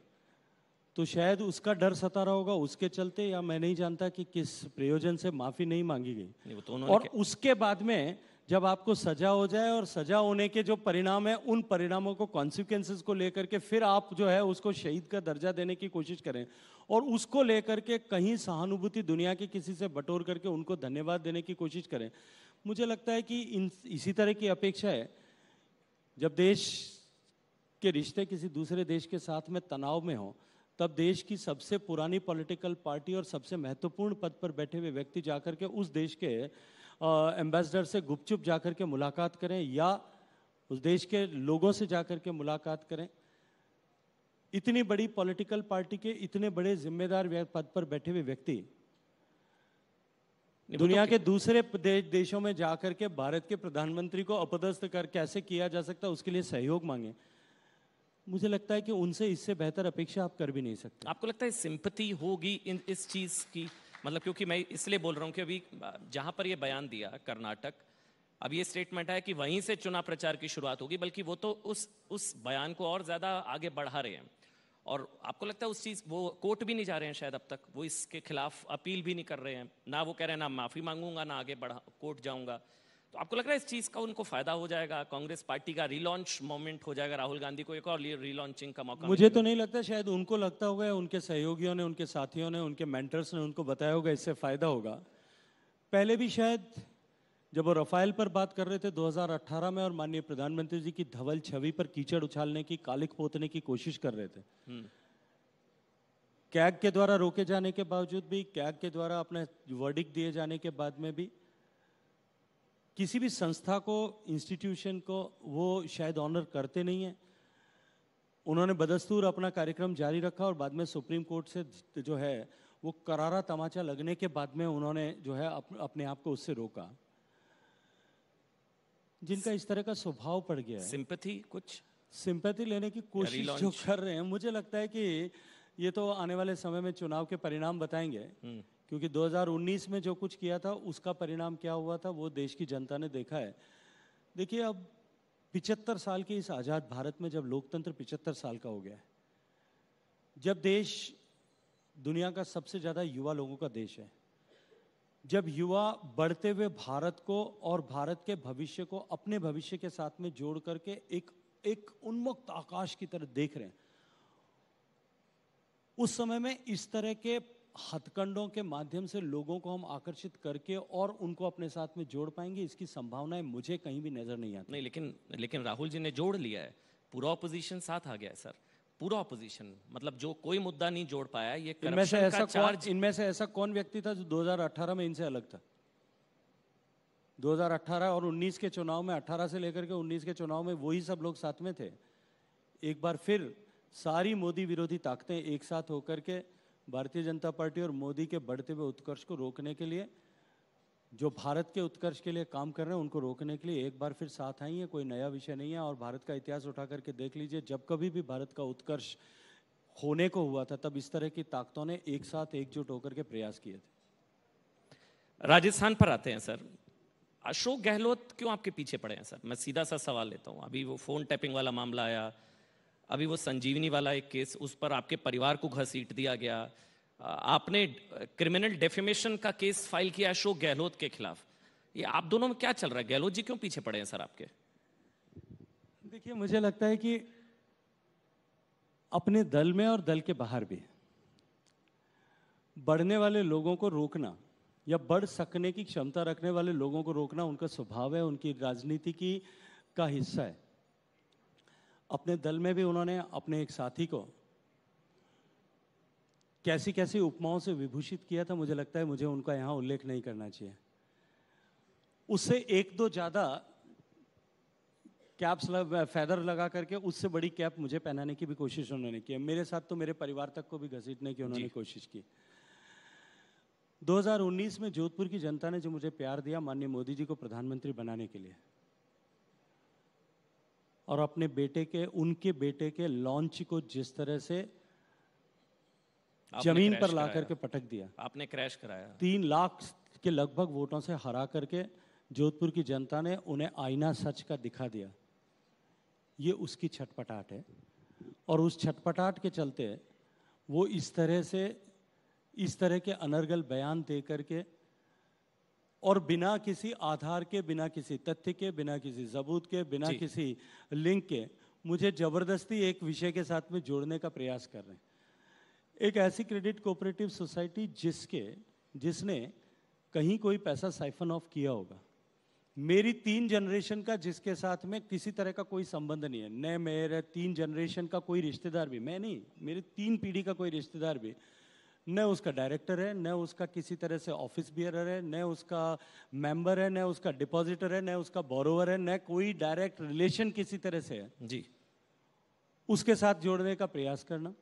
तो शायद उसका डर सता रहा होगा उसके चलते या मैं नहीं जानता कि किस प्रयोजन से माफ़ी नहीं मांगी गई तो और उसके बाद में जब आपको सजा हो जाए और सजा होने के जो परिणाम है उन परिणामों को कॉन्सिक्वेंसेज को लेकर के फिर आप जो है उसको शहीद का दर्जा देने की कोशिश करें और उसको लेकर के कहीं सहानुभूति दुनिया के किसी से बटोर करके उनको धन्यवाद देने की कोशिश करें मुझे लगता है कि इन इसी तरह की अपेक्षा है जब देश के रिश्ते किसी दूसरे देश के साथ में तनाव में हो तब देश की सबसे पुरानी पॉलिटिकल पार्टी और सबसे महत्वपूर्ण पद पर बैठे हुए व्यक्ति जाकर के उस देश के एम्बेसडर से गुपचुप जाकर के मुलाकात करें या उस देश के लोगों से जाकर के मुलाकात करें इतनी बड़ी पॉलिटिकल पार्टी के इतने बड़े जिम्मेदार पद पर बैठे हुए व्यक्ति दुनिया के दूसरे देशों में जाकर के भारत के प्रधानमंत्री को अपदस्थ कर कैसे किया जा सकता उसके लिए सहयोग मांगे मुझे लगता है कि उनसे इससे बेहतर अपेक्षा आप कर भी नहीं सकते
आपको लगता है सिंपति होगी इन इस चीज की मतलब क्योंकि मैं इसलिए बोल रहा हूँ कि अभी जहाँ पर ये बयान दिया कर्नाटक अब ये स्टेटमेंट है कि वहीं से चुनाव प्रचार की शुरुआत होगी बल्कि वो तो उस उस बयान को और ज़्यादा आगे बढ़ा रहे हैं और आपको लगता है उस चीज़ वो कोर्ट भी नहीं जा रहे हैं शायद अब तक वो इसके खिलाफ अपील भी नहीं कर रहे हैं ना वो कह रहे हैं ना माफ़ी मांगूंगा ना आगे बढ़ा कोर्ट जाऊंगा तो आपको लग रहा है इस चीज का उनको फायदा हो जाएगा कांग्रेस पार्टी का रिलॉन्च मोमेंट हो जाएगा राहुल गांधी को एक और रिलॉन्चिंग का मौका मुझे तो नहीं
लगता शायद उनको लगता होगा उनके सहयोगियों ने उनके साथियों ने उनके मेंटर्स ने उनको बताया होगा इससे फायदा होगा पहले भी शायद जब वो रफाइल पर बात कर रहे थे 2018 में और माननीय प्रधानमंत्री जी की धवल छवि पर कीचड़ उछालने की कालिक पोतने की कोशिश कर रहे थे हम्म। कैग के द्वारा रोके जाने के बावजूद भी कैग के द्वारा अपने वर्डिक दिए जाने के बाद में भी किसी भी संस्था को इंस्टीट्यूशन को वो शायद ऑनर करते नहीं हैं उन्होंने बदस्तूर अपना कार्यक्रम जारी रखा और बाद में सुप्रीम कोर्ट से जो है वो करारा तमाचा लगने के बाद में उन्होंने जो है अप, अपने आप को उससे रोका जिनका इस तरह का स्वभाव पड़ गया है सिंपथी कुछ सिंपैथी लेने की कोशिश जो कर रहे हैं मुझे लगता है कि ये तो आने वाले समय में चुनाव के परिणाम बताएंगे हम्म। क्योंकि 2019 में जो कुछ किया था उसका परिणाम क्या हुआ था वो देश की जनता ने देखा है देखिए अब पिचहत्तर साल के इस आज़ाद भारत में जब लोकतंत्र पिचहत्तर साल का हो गया है जब देश दुनिया का सबसे ज़्यादा युवा लोगों का देश है जब युवा बढ़ते हुए भारत को और भारत के भविष्य को अपने भविष्य के साथ में जोड़ करके एक एक उन्मुक्त आकाश की तरह देख रहे हैं उस समय में इस तरह के हथकंडों के माध्यम से लोगों को हम आकर्षित करके और उनको अपने साथ में जोड़ पाएंगे इसकी संभावनाएं मुझे कहीं भी नजर नहीं आती नहीं
लेकिन लेकिन राहुल जी ने जोड़ लिया है पूरा ऑपोजिशन साथ आ गया है सर पूरा ऑपोजिशन मतलब जो कोई मुद्दा नहीं जोड़ पाया ये इनमें से ऐसा चार्ज
इनमें से ऐसा कौन व्यक्ति था जो 2018 में इनसे अलग था 2018 और 19 के चुनाव में 18 से लेकर के 19 के चुनाव में वही सब लोग साथ में थे एक बार फिर सारी मोदी विरोधी ताकतें एक साथ होकर के भारतीय जनता पार्टी और मोदी के बढ़ते हुए उत्कर्ष को रोकने के लिए जो भारत के उत्कर्ष के लिए काम कर रहे हैं उनको रोकने के लिए एक बार फिर साथ आई हैं कोई नया विषय नहीं है और भारत का इतिहास उठा करके देख लीजिए जब कभी भी भारत का उत्कर्ष
होने को हुआ था तब इस तरह की ताकतों ने एक साथ एकजुट होकर के प्रयास किए थे राजस्थान पर आते हैं सर अशोक गहलोत क्यों आपके पीछे पड़े हैं सर मैं सीधा सा सवाल लेता हूँ अभी वो फोन टैपिंग वाला मामला आया अभी वो संजीवनी वाला एक केस उस पर आपके परिवार को घसीट दिया गया आपने क्रिमिनल डेफिमेशन का केस फाइल किया अशोक गहलोत के खिलाफ ये आप दोनों में क्या चल रहा है गहलोत जी क्यों पीछे पड़े हैं सर आपके
देखिए मुझे लगता है कि अपने दल में और दल के बाहर भी बढ़ने वाले लोगों को रोकना या बढ़ सकने की क्षमता रखने वाले लोगों को रोकना उनका स्वभाव है उनकी राजनीति की का हिस्सा है अपने दल में भी उन्होंने अपने एक साथी को कैसी कैसी उपमाओं से विभूषित किया था मुझे लगता है मुझे उनका यहाँ उल्लेख नहीं करना चाहिए उससे एक दो ज़्यादा कैप्स लग, फैदर लगा करके उससे बड़ी कैप मुझे पहनाने की भी कोशिश उन्होंने की मेरे साथ तो मेरे परिवार तक को भी घसीटने की उन्होंने कोशिश की 2019 में जोधपुर की जनता ने जो मुझे प्यार दिया माननीय मोदी जी को प्रधानमंत्री बनाने के लिए और अपने बेटे के उनके बेटे के लॉन्च को जिस तरह से
जमीन पर ला करके
पटक दिया आपने
क्रैश कराया
तीन लाख के लगभग वोटों से हरा करके जोधपुर की जनता ने उन्हें आईना सच का दिखा दिया ये उसकी छटपटाट है और उस छटपटाट के चलते वो इस तरह से इस तरह के अनर्गल बयान दे करके और बिना किसी आधार के बिना किसी तथ्य के बिना किसी सबूत के बिना किसी लिंक के मुझे जबरदस्ती एक विषय के साथ में जोड़ने का प्रयास कर रहे हैं एक ऐसी क्रेडिट कोऑपरेटिव सोसाइटी जिसके जिसने कहीं कोई पैसा साइफन ऑफ किया होगा मेरी तीन जनरेशन का जिसके साथ में किसी तरह का कोई संबंध नहीं है न मेरे तीन जनरेशन का कोई रिश्तेदार भी मैं नहीं मेरे तीन पीढ़ी का कोई रिश्तेदार भी न उसका डायरेक्टर है न उसका किसी तरह से ऑफिस बियर है न उसका मेंबर है न उसका डिपॉजिटर है न उसका बोरोवर है न कोई डायरेक्ट रिलेशन किसी तरह से है जी उसके साथ जोड़ने का प्रयास करना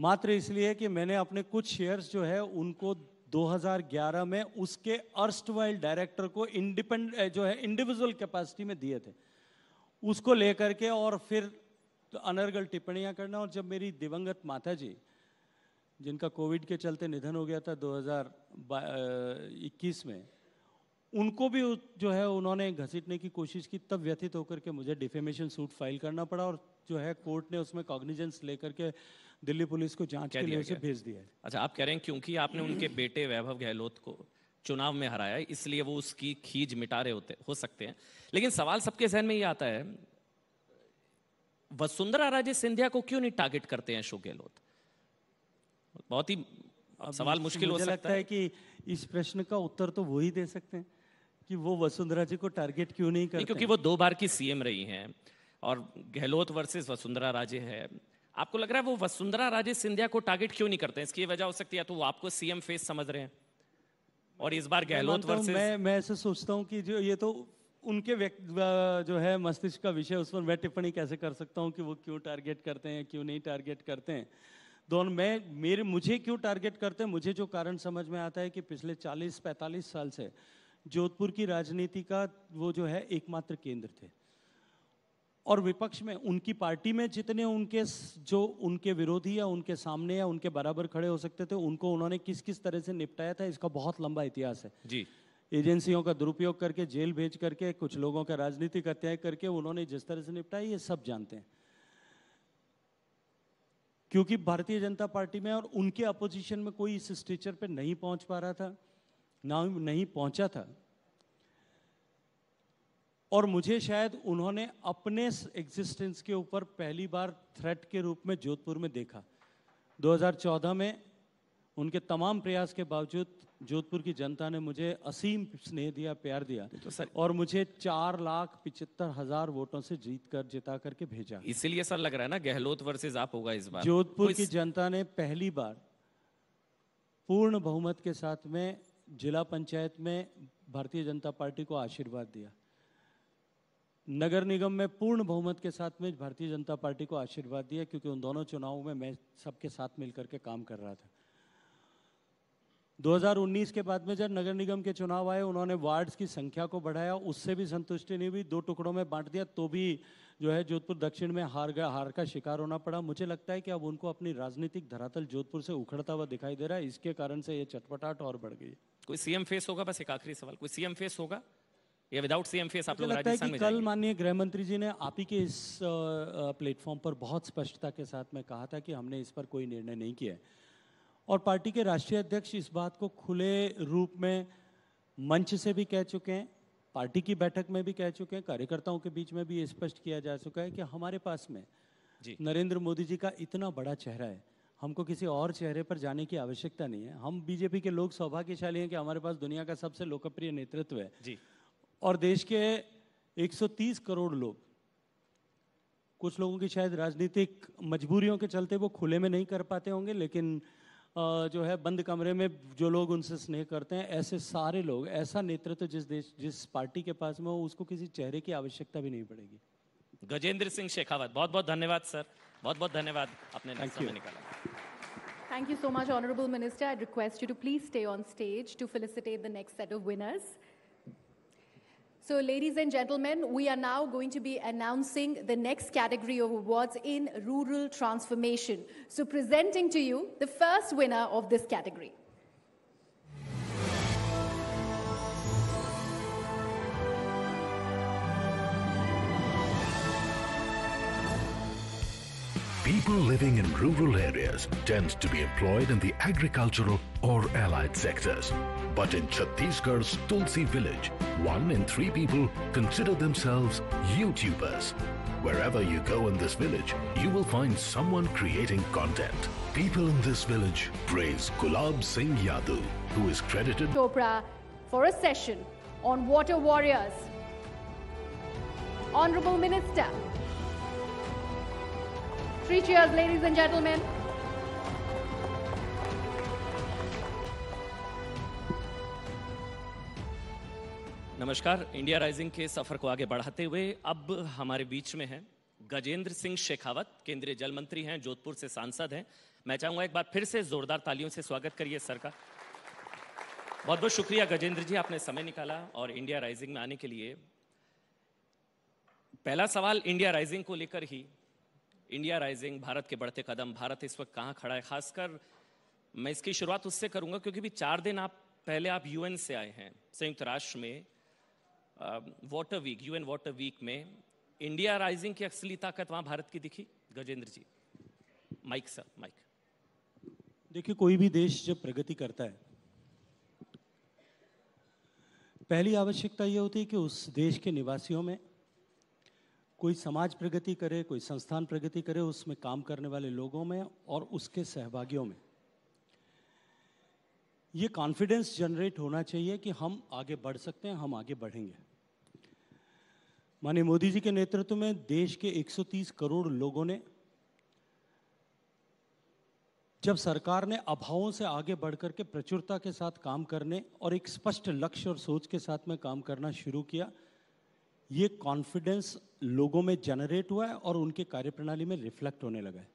मात्र इसलिए कि मैंने अपने कुछ शेयर्स जो है उनको 2011 में उसके अर्स्ट डायरेक्टर को इंडिपेंड जो है इंडिविजुअल कैपेसिटी में दिए थे उसको लेकर के और फिर अनर्गल टिप्पणियां करना और जब मेरी दिवंगत माता जी जिनका कोविड के चलते निधन हो गया था 2021 में उनको भी जो है उन्होंने घसीटने की कोशिश की तब व्यथित होकर के मुझे डिफेमेशन सूट फाइल करना पड़ा और जो है कोर्ट ने उसमें कॉग्निजेंस लेकर के दिल्ली पुलिस को जांच के लिए भेज दिया
अच्छा आप कह रहे हैं क्योंकि आपने उनके बेटे वैभव गहलोत को चुनाव में हराया इसलिए वो उसकी खीज मिटा रहे होते हो सकते हैं लेकिन सवाल सबके जहन में ये आता है वसुंधरा राजे सिंधिया को क्यों नहीं टारगेट करते हैं अशोक गहलोत बहुत ही सवाल मुश्किल हो सकता है।, है
कि इस प्रश्न का उत्तर तो वो ही दे सकते हैं कि वो वसुंधरा जी को टारगेट क्यों नहीं करते क्योंकि वो दो
बार की सीएम रही हैं और गहलोत वर्सेस वसुंधरा राजे है आपको लग रहा है वो वसुंधरा राजे सिंधिया को टारगेट क्यों नहीं करते हैं इसकी वजह हो सकती है तो वो आपको सीएम फेस समझ रहे हैं और इस बार गहलोत वर्सेस मैं मैं ऐसे
सोचता हूँ कि जो ये तो उनके जो है मस्तिष्क का विषय उस पर मैं टिप्पणी कैसे कर सकता हूँ कि वो क्यों टारगेट करते हैं क्यों नहीं टारगेट करते हैं दोनों मैं मेरे मुझे क्यों टारगेट करते हैं मुझे जो कारण समझ में आता है कि पिछले 40-45 साल से जोधपुर की राजनीति का वो जो है एकमात्र केंद्र थे और विपक्ष में उनकी पार्टी में जितने उनके जो उनके विरोधी या उनके सामने या उनके बराबर खड़े हो सकते थे उनको उन्होंने किस किस तरह से निपटाया था इसका बहुत लंबा इतिहास है जी एजेंसियों का दुरुपयोग करके जेल भेज करके कुछ लोगों का राजनीतिक अत्याय करके उन्होंने जिस तरह से निपटाया ये सब जानते हैं क्योंकि भारतीय जनता पार्टी में और उनके अपोजिशन में कोई इस स्टेचर पे नहीं पहुंच पा रहा था ना नहीं पहुंचा था और मुझे शायद उन्होंने अपने एग्जिस्टेंस के ऊपर पहली बार थ्रेट के रूप में जोधपुर में देखा 2014 में उनके तमाम प्रयास के बावजूद जोधपुर की जनता ने मुझे असीम स्नेह दिया प्यार दिया तो सर और मुझे चार लाख पिछहत्तर हजार वोटों से जीत कर जिता करके भेजा
इसीलिए सर लग रहा है ना गहलोत वर्सेज आप होगा इस बार जोधपुर तो की
जनता ने पहली बार पूर्ण बहुमत के साथ में जिला पंचायत में भारतीय जनता पार्टी को आशीर्वाद दिया नगर निगम में पूर्ण बहुमत के साथ में भारतीय जनता पार्टी को आशीर्वाद दिया क्योंकि उन दोनों चुनावों में मैं सबके साथ मिलकर के काम कर रहा था 2019 के बाद में जब नगर निगम के चुनाव आए उन्होंने वार्ड्स की संख्या को बढ़ाया उससे भी संतुष्टि नहीं हुई दो टुकड़ों में बांट दिया तो भी जो है जोधपुर दक्षिण में हार गया हार का शिकार होना पड़ा मुझे लगता है कि अब उनको अपनी राजनीतिक धरातल जोधपुर से उखड़ता हुआ दिखाई दे रहा है इसके कारण से ये चटपटाट और बढ़ गई
कोई सीएम फेस होगा बस एक आखिरी सवाल कोई सीएम फेस होगा या विदाउट सीएम फेस आप लोग राजस्थान में कल
माननीय गृह मंत्री जी ने आप ही के इस प्लेटफॉर्म पर बहुत स्पष्टता के साथ में कहा था कि हमने इस पर कोई निर्णय नहीं किया है और पार्टी के राष्ट्रीय अध्यक्ष इस बात को खुले रूप में मंच से भी कह चुके हैं पार्टी की बैठक में भी कह चुके हैं कार्यकर्ताओं के बीच में भी स्पष्ट किया जा चुका है कि हमारे पास में नरेंद्र मोदी जी का इतना बड़ा चेहरा है हमको किसी और चेहरे पर जाने की आवश्यकता नहीं है हम बीजेपी के लोग सौभाग्यशाली हैं कि हमारे पास दुनिया का सबसे लोकप्रिय नेतृत्व है जी और देश के 130 करोड़ लोग कुछ लोगों की शायद राजनीतिक मजबूरियों के चलते वो खुले में नहीं कर पाते होंगे लेकिन जो है बंद कमरे में जो लोग उनसे स्नेह करते हैं ऐसे सारे लोग ऐसा नेतृत्व तो जिस देश जिस पार्टी के पास में हो उसको किसी चेहरे की आवश्यकता भी नहीं
पड़ेगी गजेंद्र सिंह शेखावत बहुत बहुत धन्यवाद सर बहुत बहुत धन्यवाद अपने समय निकाला
thank you so much honourable minister I request you to please stay on stage to felicitate the next set of winners So, ladies and gentlemen, we are now going to be announcing the next category of awards in rural transformation. So, presenting to you the first winner of this category.
People living in rural areas tend to be employed in the agricultural or allied sectors. But in Chhattisgarh's Tulsi village, one in three people consider themselves YouTubers. Wherever you go in this village, you will find someone creating content. People in this village praise Gulab Singh Yadu, who is credited
Chopra for a session on water warriors. Honorable Minister, Three cheers, ladies and gentlemen.
नमस्कार India rising के सफर को आगे बढ़ाते हुए अब हमारे बीच में हैं गजेंद्र सिंह शेखावत केंद्रीय जल मंत्री हैं जोधपुर से सांसद हैं मैं चाहूंगा एक बार फिर से जोरदार तालियों से स्वागत करिए सर का बहुत बहुत शुक्रिया गजेंद्र जी आपने समय निकाला और इंडिया राइजिंग में आने के लिए पहला सवाल इंडिया राइजिंग को लेकर ही इंडिया राइजिंग भारत के बढ़ते कदम भारत इस वक्त कहाँ खड़ा है खासकर मैं इसकी शुरुआत उससे करूँगा क्योंकि भी चार दिन आप पहले आप यूएन से आए हैं संयुक्त राष्ट्र में water week UN water week में इंडिया राइजिंग की असली ताकत वहाँ भारत की दिखी Gajendra ji mic sir mic
देखिए कोई भी देश जब प्रगति करता है पहली आवश्यकता यह होती है कि उस देश के निवासियों में कोई समाज प्रगति करे कोई संस्थान प्रगति करे उसमें काम करने वाले लोगों में और उसके सहभागियों में ये कॉन्फिडेंस जनरेट होना चाहिए कि हम आगे बढ़ सकते हैं हम आगे बढ़ेंगे माननीय मोदी जी के नेतृत्व में देश के 130 करोड़ लोगों ने जब सरकार ने अभावों से आगे बढ़ करके प्रचुरता के साथ काम करने और एक स्पष्ट लक्ष्य और सोच के साथ में काम करना शुरू किया ये कॉन्फिडेंस लोगों में जनरेट हुआ है और उनके कार्यप्रणाली में रिफ्लेक्ट होने लगा है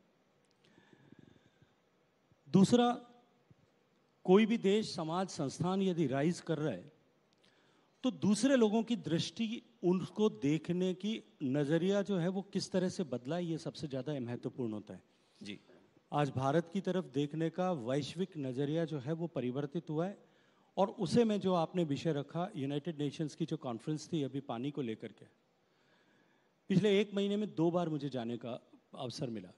दूसरा कोई भी देश समाज संस्थान यदि राइज कर रहा है तो दूसरे लोगों की दृष्टि उनको देखने की नज़रिया जो है वो किस तरह से बदला है ये सबसे ज़्यादा महत्वपूर्ण होता है जी आज भारत की तरफ देखने का वैश्विक नज़रिया जो है वो परिवर्तित हुआ है और उसे में जो आपने विषय रखा यूनाइटेड नेशंस की जो कॉन्फ्रेंस थी अभी पानी को लेकर के पिछले एक महीने में दो बार मुझे जाने का अवसर मिला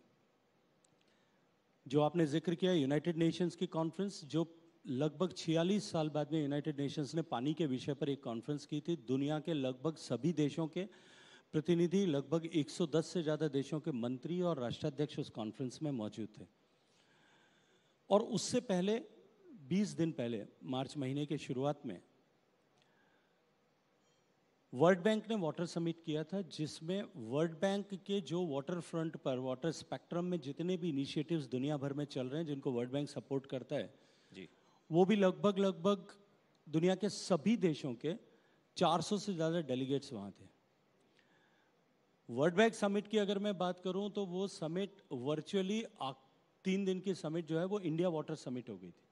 जो आपने जिक्र किया यूनाइटेड नेशंस की कॉन्फ्रेंस जो लगभग 46 साल बाद में यूनाइटेड नेशंस ने पानी के विषय पर एक कॉन्फ्रेंस की थी दुनिया के लगभग सभी देशों के प्रतिनिधि लगभग 110 से ज़्यादा देशों के मंत्री और राष्ट्राध्यक्ष उस कॉन्फ्रेंस में मौजूद थे और उससे पहले 20 दिन पहले मार्च महीने के शुरुआत में वर्ल्ड बैंक ने वाटर समिट किया था जिसमें वर्ल्ड बैंक के जो वाटर फ्रंट पर वाटर स्पेक्ट्रम में जितने भी इनिशिएटिव्स दुनिया भर में चल रहे हैं जिनको वर्ल्ड बैंक सपोर्ट करता है जी वो भी लगभग लगभग दुनिया के सभी देशों के 400 से ज़्यादा डेलीगेट्स वहाँ थे वर्ल्ड बैंक समिट की अगर मैं बात करूँ तो वो समिट वर्चुअली तीन दिन की समिट जो है वो इंडिया वाटर समिट हो गई थी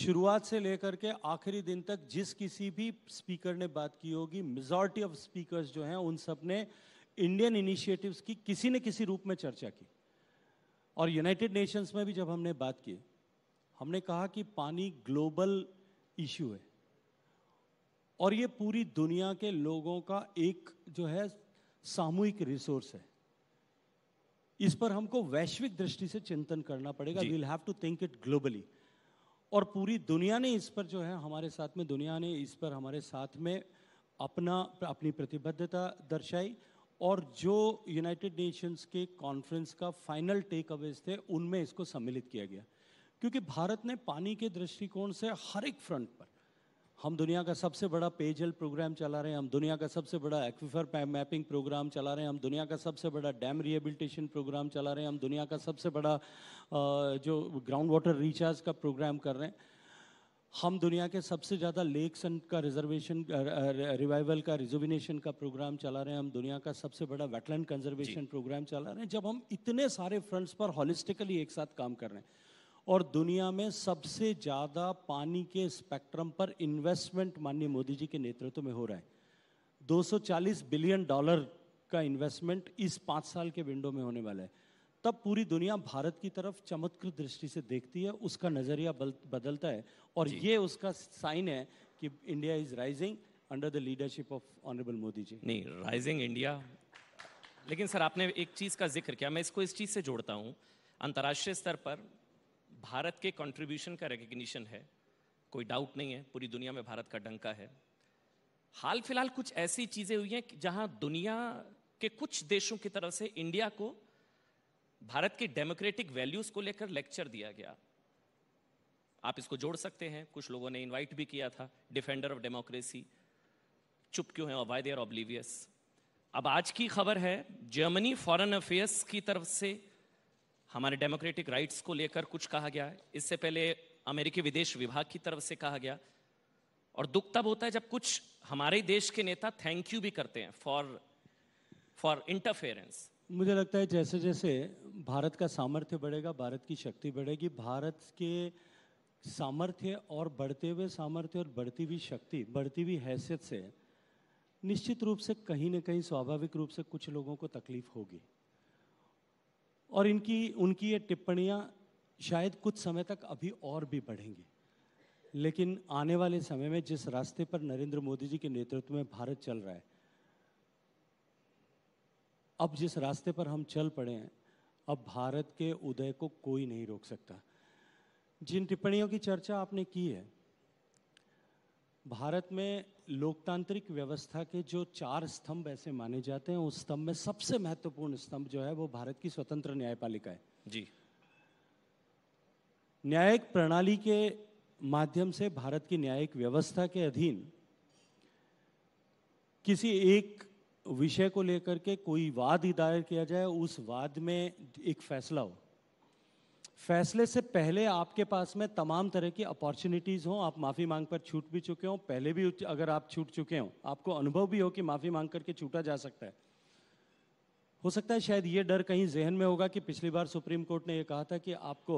शुरुआत से लेकर के आखिरी दिन तक जिस किसी भी स्पीकर ने बात की होगी मेजोरिटी ऑफ स्पीकर्स जो हैं उन सब ने इंडियन इनिशिएटिव्स की किसी न किसी रूप में चर्चा की और यूनाइटेड नेशंस में भी जब हमने बात की हमने कहा कि पानी ग्लोबल इशू है और ये पूरी दुनिया के लोगों का एक जो है सामूहिक रिसोर्स है इस पर हमको वैश्विक दृष्टि से चिंतन करना पड़ेगा we'll have to think it globally और पूरी दुनिया ने इस पर जो है हमारे साथ में दुनिया ने इस पर हमारे साथ में अपना अपनी प्रतिबद्धता दर्शाई और जो यूनाइटेड नेशंस के कॉन्फ्रेंस का फाइनल टेक अवेज थे उनमें इसको सम्मिलित किया गया क्योंकि भारत ने पानी के दृष्टिकोण से हर एक फ्रंट पर हम दुनिया का सबसे बड़ा पेयजल प्रोग्राम चला रहे हैं हम दुनिया का सबसे बड़ा एक्विफर मैपिंग प्रोग्राम चला रहे हैं हम दुनिया का सबसे बड़ा डैम रिहेबिलिटेशन प्रोग्राम चला रहे हैं हम दुनिया का सबसे बड़ा जो ग्राउंड वाटर रिचार्ज का प्रोग्राम कर रहे हैं हम दुनिया के सबसे ज़्यादा लेक्स का रिजर्वेशन रिवाइवल का रिजोविनेशन का प्रोग्राम चला रहे हैं हम दुनिया का सबसे बड़ा वेटलैंड कंजर्वेशन प्रोग्राम चला रहे हैं जब हम इतने सारे फ्रंट्स पर हॉलिस्टिकली एक साथ काम कर रहे हैं और दुनिया में सबसे ज़्यादा पानी के स्पेक्ट्रम पर इन्वेस्टमेंट माननीय मोदी जी के नेतृत्व में हो रहा है 240 बिलियन डॉलर का इन्वेस्टमेंट इस पाँच साल के विंडो में होने वाला है तब पूरी दुनिया भारत की तरफ चमत्कृत दृष्टि से देखती है उसका नज़रिया बदलता है और ये उसका साइन है कि India is rising under the leadership of honourable Modi ji नहीं राइजिंग
इंडिया लेकिन सर आपने एक चीज़ का जिक्र किया मैं इसको इस चीज़ से जोड़ता हूँ अंतर्राष्ट्रीय स्तर पर भारत के कंट्रीब्यूशन का रिकग्निशन है कोई डाउट नहीं है पूरी दुनिया में भारत का डंका है हाल फिलहाल कुछ ऐसी चीज़ें हुई हैं जहां दुनिया के कुछ देशों की तरफ से इंडिया को भारत के डेमोक्रेटिक वैल्यूज को लेकर लेक्चर दिया गया आप इसको जोड़ सकते हैं कुछ लोगों ने इनवाइट भी किया था डिफेंडर ऑफ डेमोक्रेसी चुप क्यों है वाई दे आर अब आज की खबर है जर्मनी फॉरेन अफेयर्स की तरफ से हमारे डेमोक्रेटिक राइट्स को लेकर कुछ कहा गया है इससे पहले अमेरिकी विदेश विभाग की तरफ से कहा गया और दुख तब होता है जब कुछ हमारे देश के नेता थैंक यू भी करते हैं फॉर फॉर इंटरफेरेंस
मुझे लगता है जैसे जैसे भारत का सामर्थ्य बढ़ेगा भारत की शक्ति बढ़ेगी भारत के सामर्थ्य और बढ़ते हुए सामर्थ्य और बढ़ती हुई शक्ति बढ़ती हुई हैसियत से निश्चित रूप से कहीं ना कहीं स्वाभाविक रूप से कुछ लोगों को तकलीफ होगी और इनकी उनकी ये टिप्पणियाँ शायद कुछ समय तक अभी और भी बढ़ेंगी लेकिन आने वाले समय में जिस रास्ते पर नरेंद्र मोदी जी के नेतृत्व में भारत चल रहा है अब जिस रास्ते पर हम चल पड़े हैं अब भारत के उदय को कोई नहीं रोक सकता जिन टिप्पणियों की चर्चा आपने की है भारत में लोकतांत्रिक व्यवस्था के जो चार स्तंभ ऐसे माने जाते हैं उस स्तंभ में सबसे महत्वपूर्ण स्तंभ जो है वो भारत की स्वतंत्र न्यायपालिका है जी न्यायिक प्रणाली के माध्यम से भारत की न्यायिक व्यवस्था के अधीन किसी एक विषय को लेकर के कोई वाद ही दायर किया जाए उस वाद में एक फैसला हो फैसले से पहले आपके पास में तमाम तरह की अपॉर्चुनिटीज़ हो आप माफ़ी मांग पर छूट भी चुके हों पहले भी अगर आप छूट चुके हों आपको अनुभव भी हो कि माफ़ी मांग करके छूटा जा सकता है हो सकता है शायद ये डर कहीं जहन में होगा कि पिछली बार सुप्रीम कोर्ट ने यह कहा था कि आपको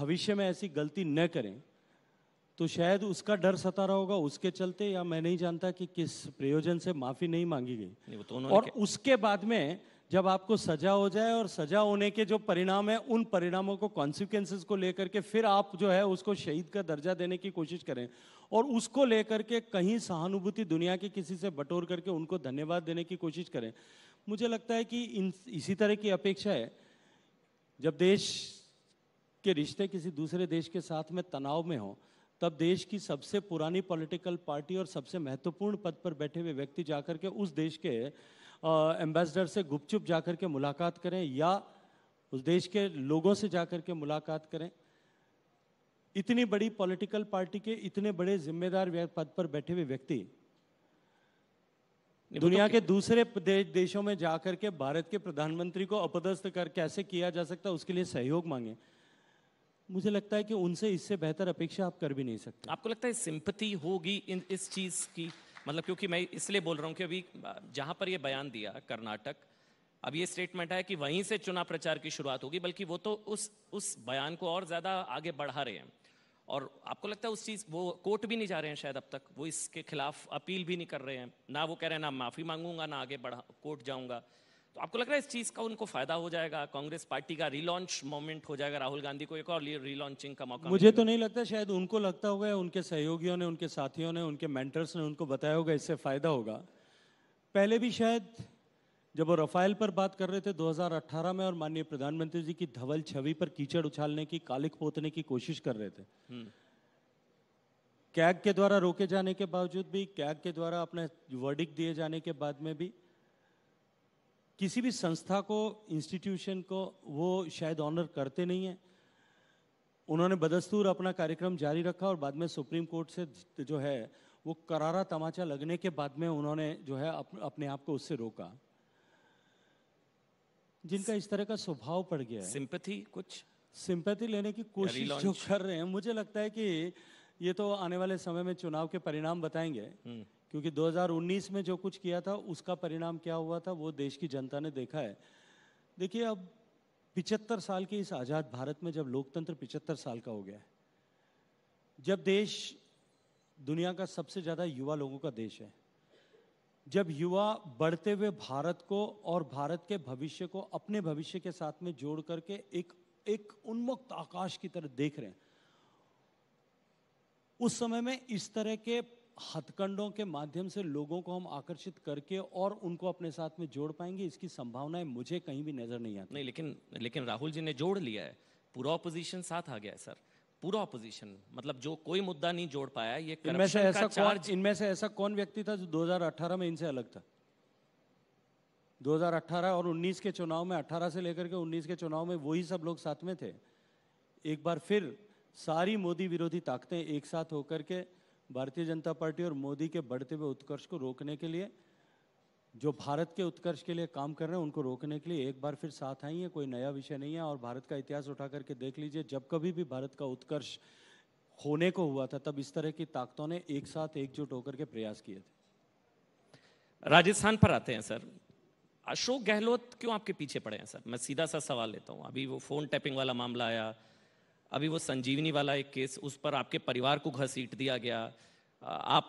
भविष्य में ऐसी गलती न करें तो शायद उसका डर सता रहा होगा उसके चलते या मैं नहीं जानता कि किस प्रयोजन से माफ़ी नहीं मांगी गई तो और उसके बाद में जब आपको सजा हो जाए और सजा होने के जो परिणाम है उन परिणामों को कॉन्सिक्वेंसिस को लेकर के फिर आप जो है उसको शहीद का दर्जा देने की कोशिश करें और उसको लेकर के कहीं सहानुभूति दुनिया के किसी से बटोर करके उनको धन्यवाद देने की कोशिश करें मुझे लगता है कि इन इसी तरह की अपेक्षा है जब देश के रिश्ते किसी दूसरे देश के साथ में तनाव में हो तब देश की सबसे पुरानी पॉलिटिकल पार्टी और सबसे महत्वपूर्ण पद पर बैठे हुए व्यक्ति जाकर के उस देश के एम्बेसडर से गुपचुप जा के मुलाकात करें या उस देश के लोगों से जा के मुलाकात करें इतनी बड़ी पॉलिटिकल पार्टी के इतने बड़े जिम्मेदार पद पर बैठे हुए व्यक्ति तो दुनिया के दूसरे देशों में जाकर के भारत के प्रधानमंत्री को अपदस्थ कर कैसे किया जा सकता उसके लिए सहयोग मांगे मुझे लगता है कि उनसे इससे बेहतर अपेक्षा आप कर भी नहीं सकते
आपको लगता है सिंपति होगी इन इस चीज की मतलब क्योंकि मैं इसलिए बोल रहा हूँ कि अभी जहाँ पर ये बयान दिया कर्नाटक अब ये स्टेटमेंट है कि वहीं से चुनाव प्रचार की शुरुआत होगी बल्कि वो तो उस उस बयान को और ज़्यादा आगे बढ़ा रहे हैं और आपको लगता है उस चीज़ वो कोर्ट भी नहीं जा रहे हैं शायद अब तक वो इसके खिलाफ अपील भी नहीं कर रहे हैं ना वो कह रहे हैं ना माफ़ी मांगूंगा ना आगे बढ़ा कोर्ट जाऊंगा तो आपको लग रहा है इस चीज़ का उनको फायदा हो जाएगा कांग्रेस पार्टी का रिलॉन्च मोमेंट हो जाएगा राहुल गांधी को एक और रिलॉन्चिंग का मौका मुझे तो नहीं
लगता शायद उनको लगता होगा उनके सहयोगियों ने उनके साथियों ने उनके मेंटर्स ने उनको बताया होगा इससे फ़ायदा होगा पहले भी शायद जब वो रफाइल पर बात कर रहे थे 2018 में और माननीय प्रधानमंत्री जी की धवल छवि पर कीचड़ उछालने की कालिक पोतने की कोशिश कर रहे थे हम्म। कैग के द्वारा रोके जाने के बावजूद भी कैग के द्वारा अपने वर्डिक दिए जाने के बाद में भी किसी भी संस्था को इंस्टीट्यूशन को वो शायद ऑनर करते नहीं हैं उन्होंने बदस्तूर अपना कार्यक्रम जारी रखा और बाद में सुप्रीम कोर्ट से जो है वो करारा तमाचा लगने के बाद में उन्होंने जो है अप, अपने आप को उससे रोका जिनका इस तरह का स्वभाव पड़ गया है सिंपथी कुछ सिंपथी लेने की कोशिश जो कर रहे हैं मुझे लगता है कि ये तो आने वाले समय में चुनाव के परिणाम बताएंगे हम्म। क्योंकि 2019 में जो कुछ किया था उसका परिणाम क्या हुआ था वो देश की जनता ने देखा है देखिए अब पिचहत्तर साल के इस आज़ाद भारत में जब लोकतंत्र पिचहत्तर साल का हो गया है जब देश दुनिया का सबसे ज़्यादा युवा लोगों का देश है जब युवा बढ़ते हुए भारत को और भारत के भविष्य को अपने भविष्य के साथ में जोड़ करके एक एक उन्मुक्त आकाश की तरह देख रहे हैं उस समय में इस तरह के हथकंडों के माध्यम से लोगों को हम आकर्षित करके और उनको अपने साथ में जोड़ पाएंगे
इसकी संभावनाएं मुझे कहीं
भी नजर नहीं आती
नहीं लेकिन लेकिन राहुल जी ने जोड़ लिया है पूरा ऑपोजिशन साथ आ गया है सर पूरा ऑपोजिशन मतलब जो कोई मुद्दा नहीं जोड़ पाया ये इनमें से ऐसा कौन
इनमें से ऐसा कौन व्यक्ति था जो 2018 में इनसे अलग था 2018 और 19 के चुनाव में 18 से लेकर के 19 के चुनाव में वही सब लोग साथ में थे एक बार फिर सारी मोदी विरोधी ताकतें एक साथ होकर के भारतीय जनता पार्टी और मोदी के बढ़ते हुए उत्कर्ष को रोकने के लिए जो भारत के उत्कर्ष के लिए काम कर रहे हैं उनको रोकने के लिए एक बार फिर साथ आई है कोई नया विषय नहीं है और भारत का इतिहास उठा करके देख लीजिए जब कभी भी भारत का उत्कर्ष होने को हुआ था तब इस तरह की ताकतों ने एक साथ
एकजुट होकर के प्रयास किए थे राजस्थान पर आते हैं सर अशोक गहलोत क्यों आपके पीछे पड़े हैं सर मैं सीधा सा सवाल लेता हूँ अभी वो फोन टैपिंग वाला मामला आया अभी वो संजीवनी वाला एक केस उस पर आपके परिवार को घसीट दिया गया आप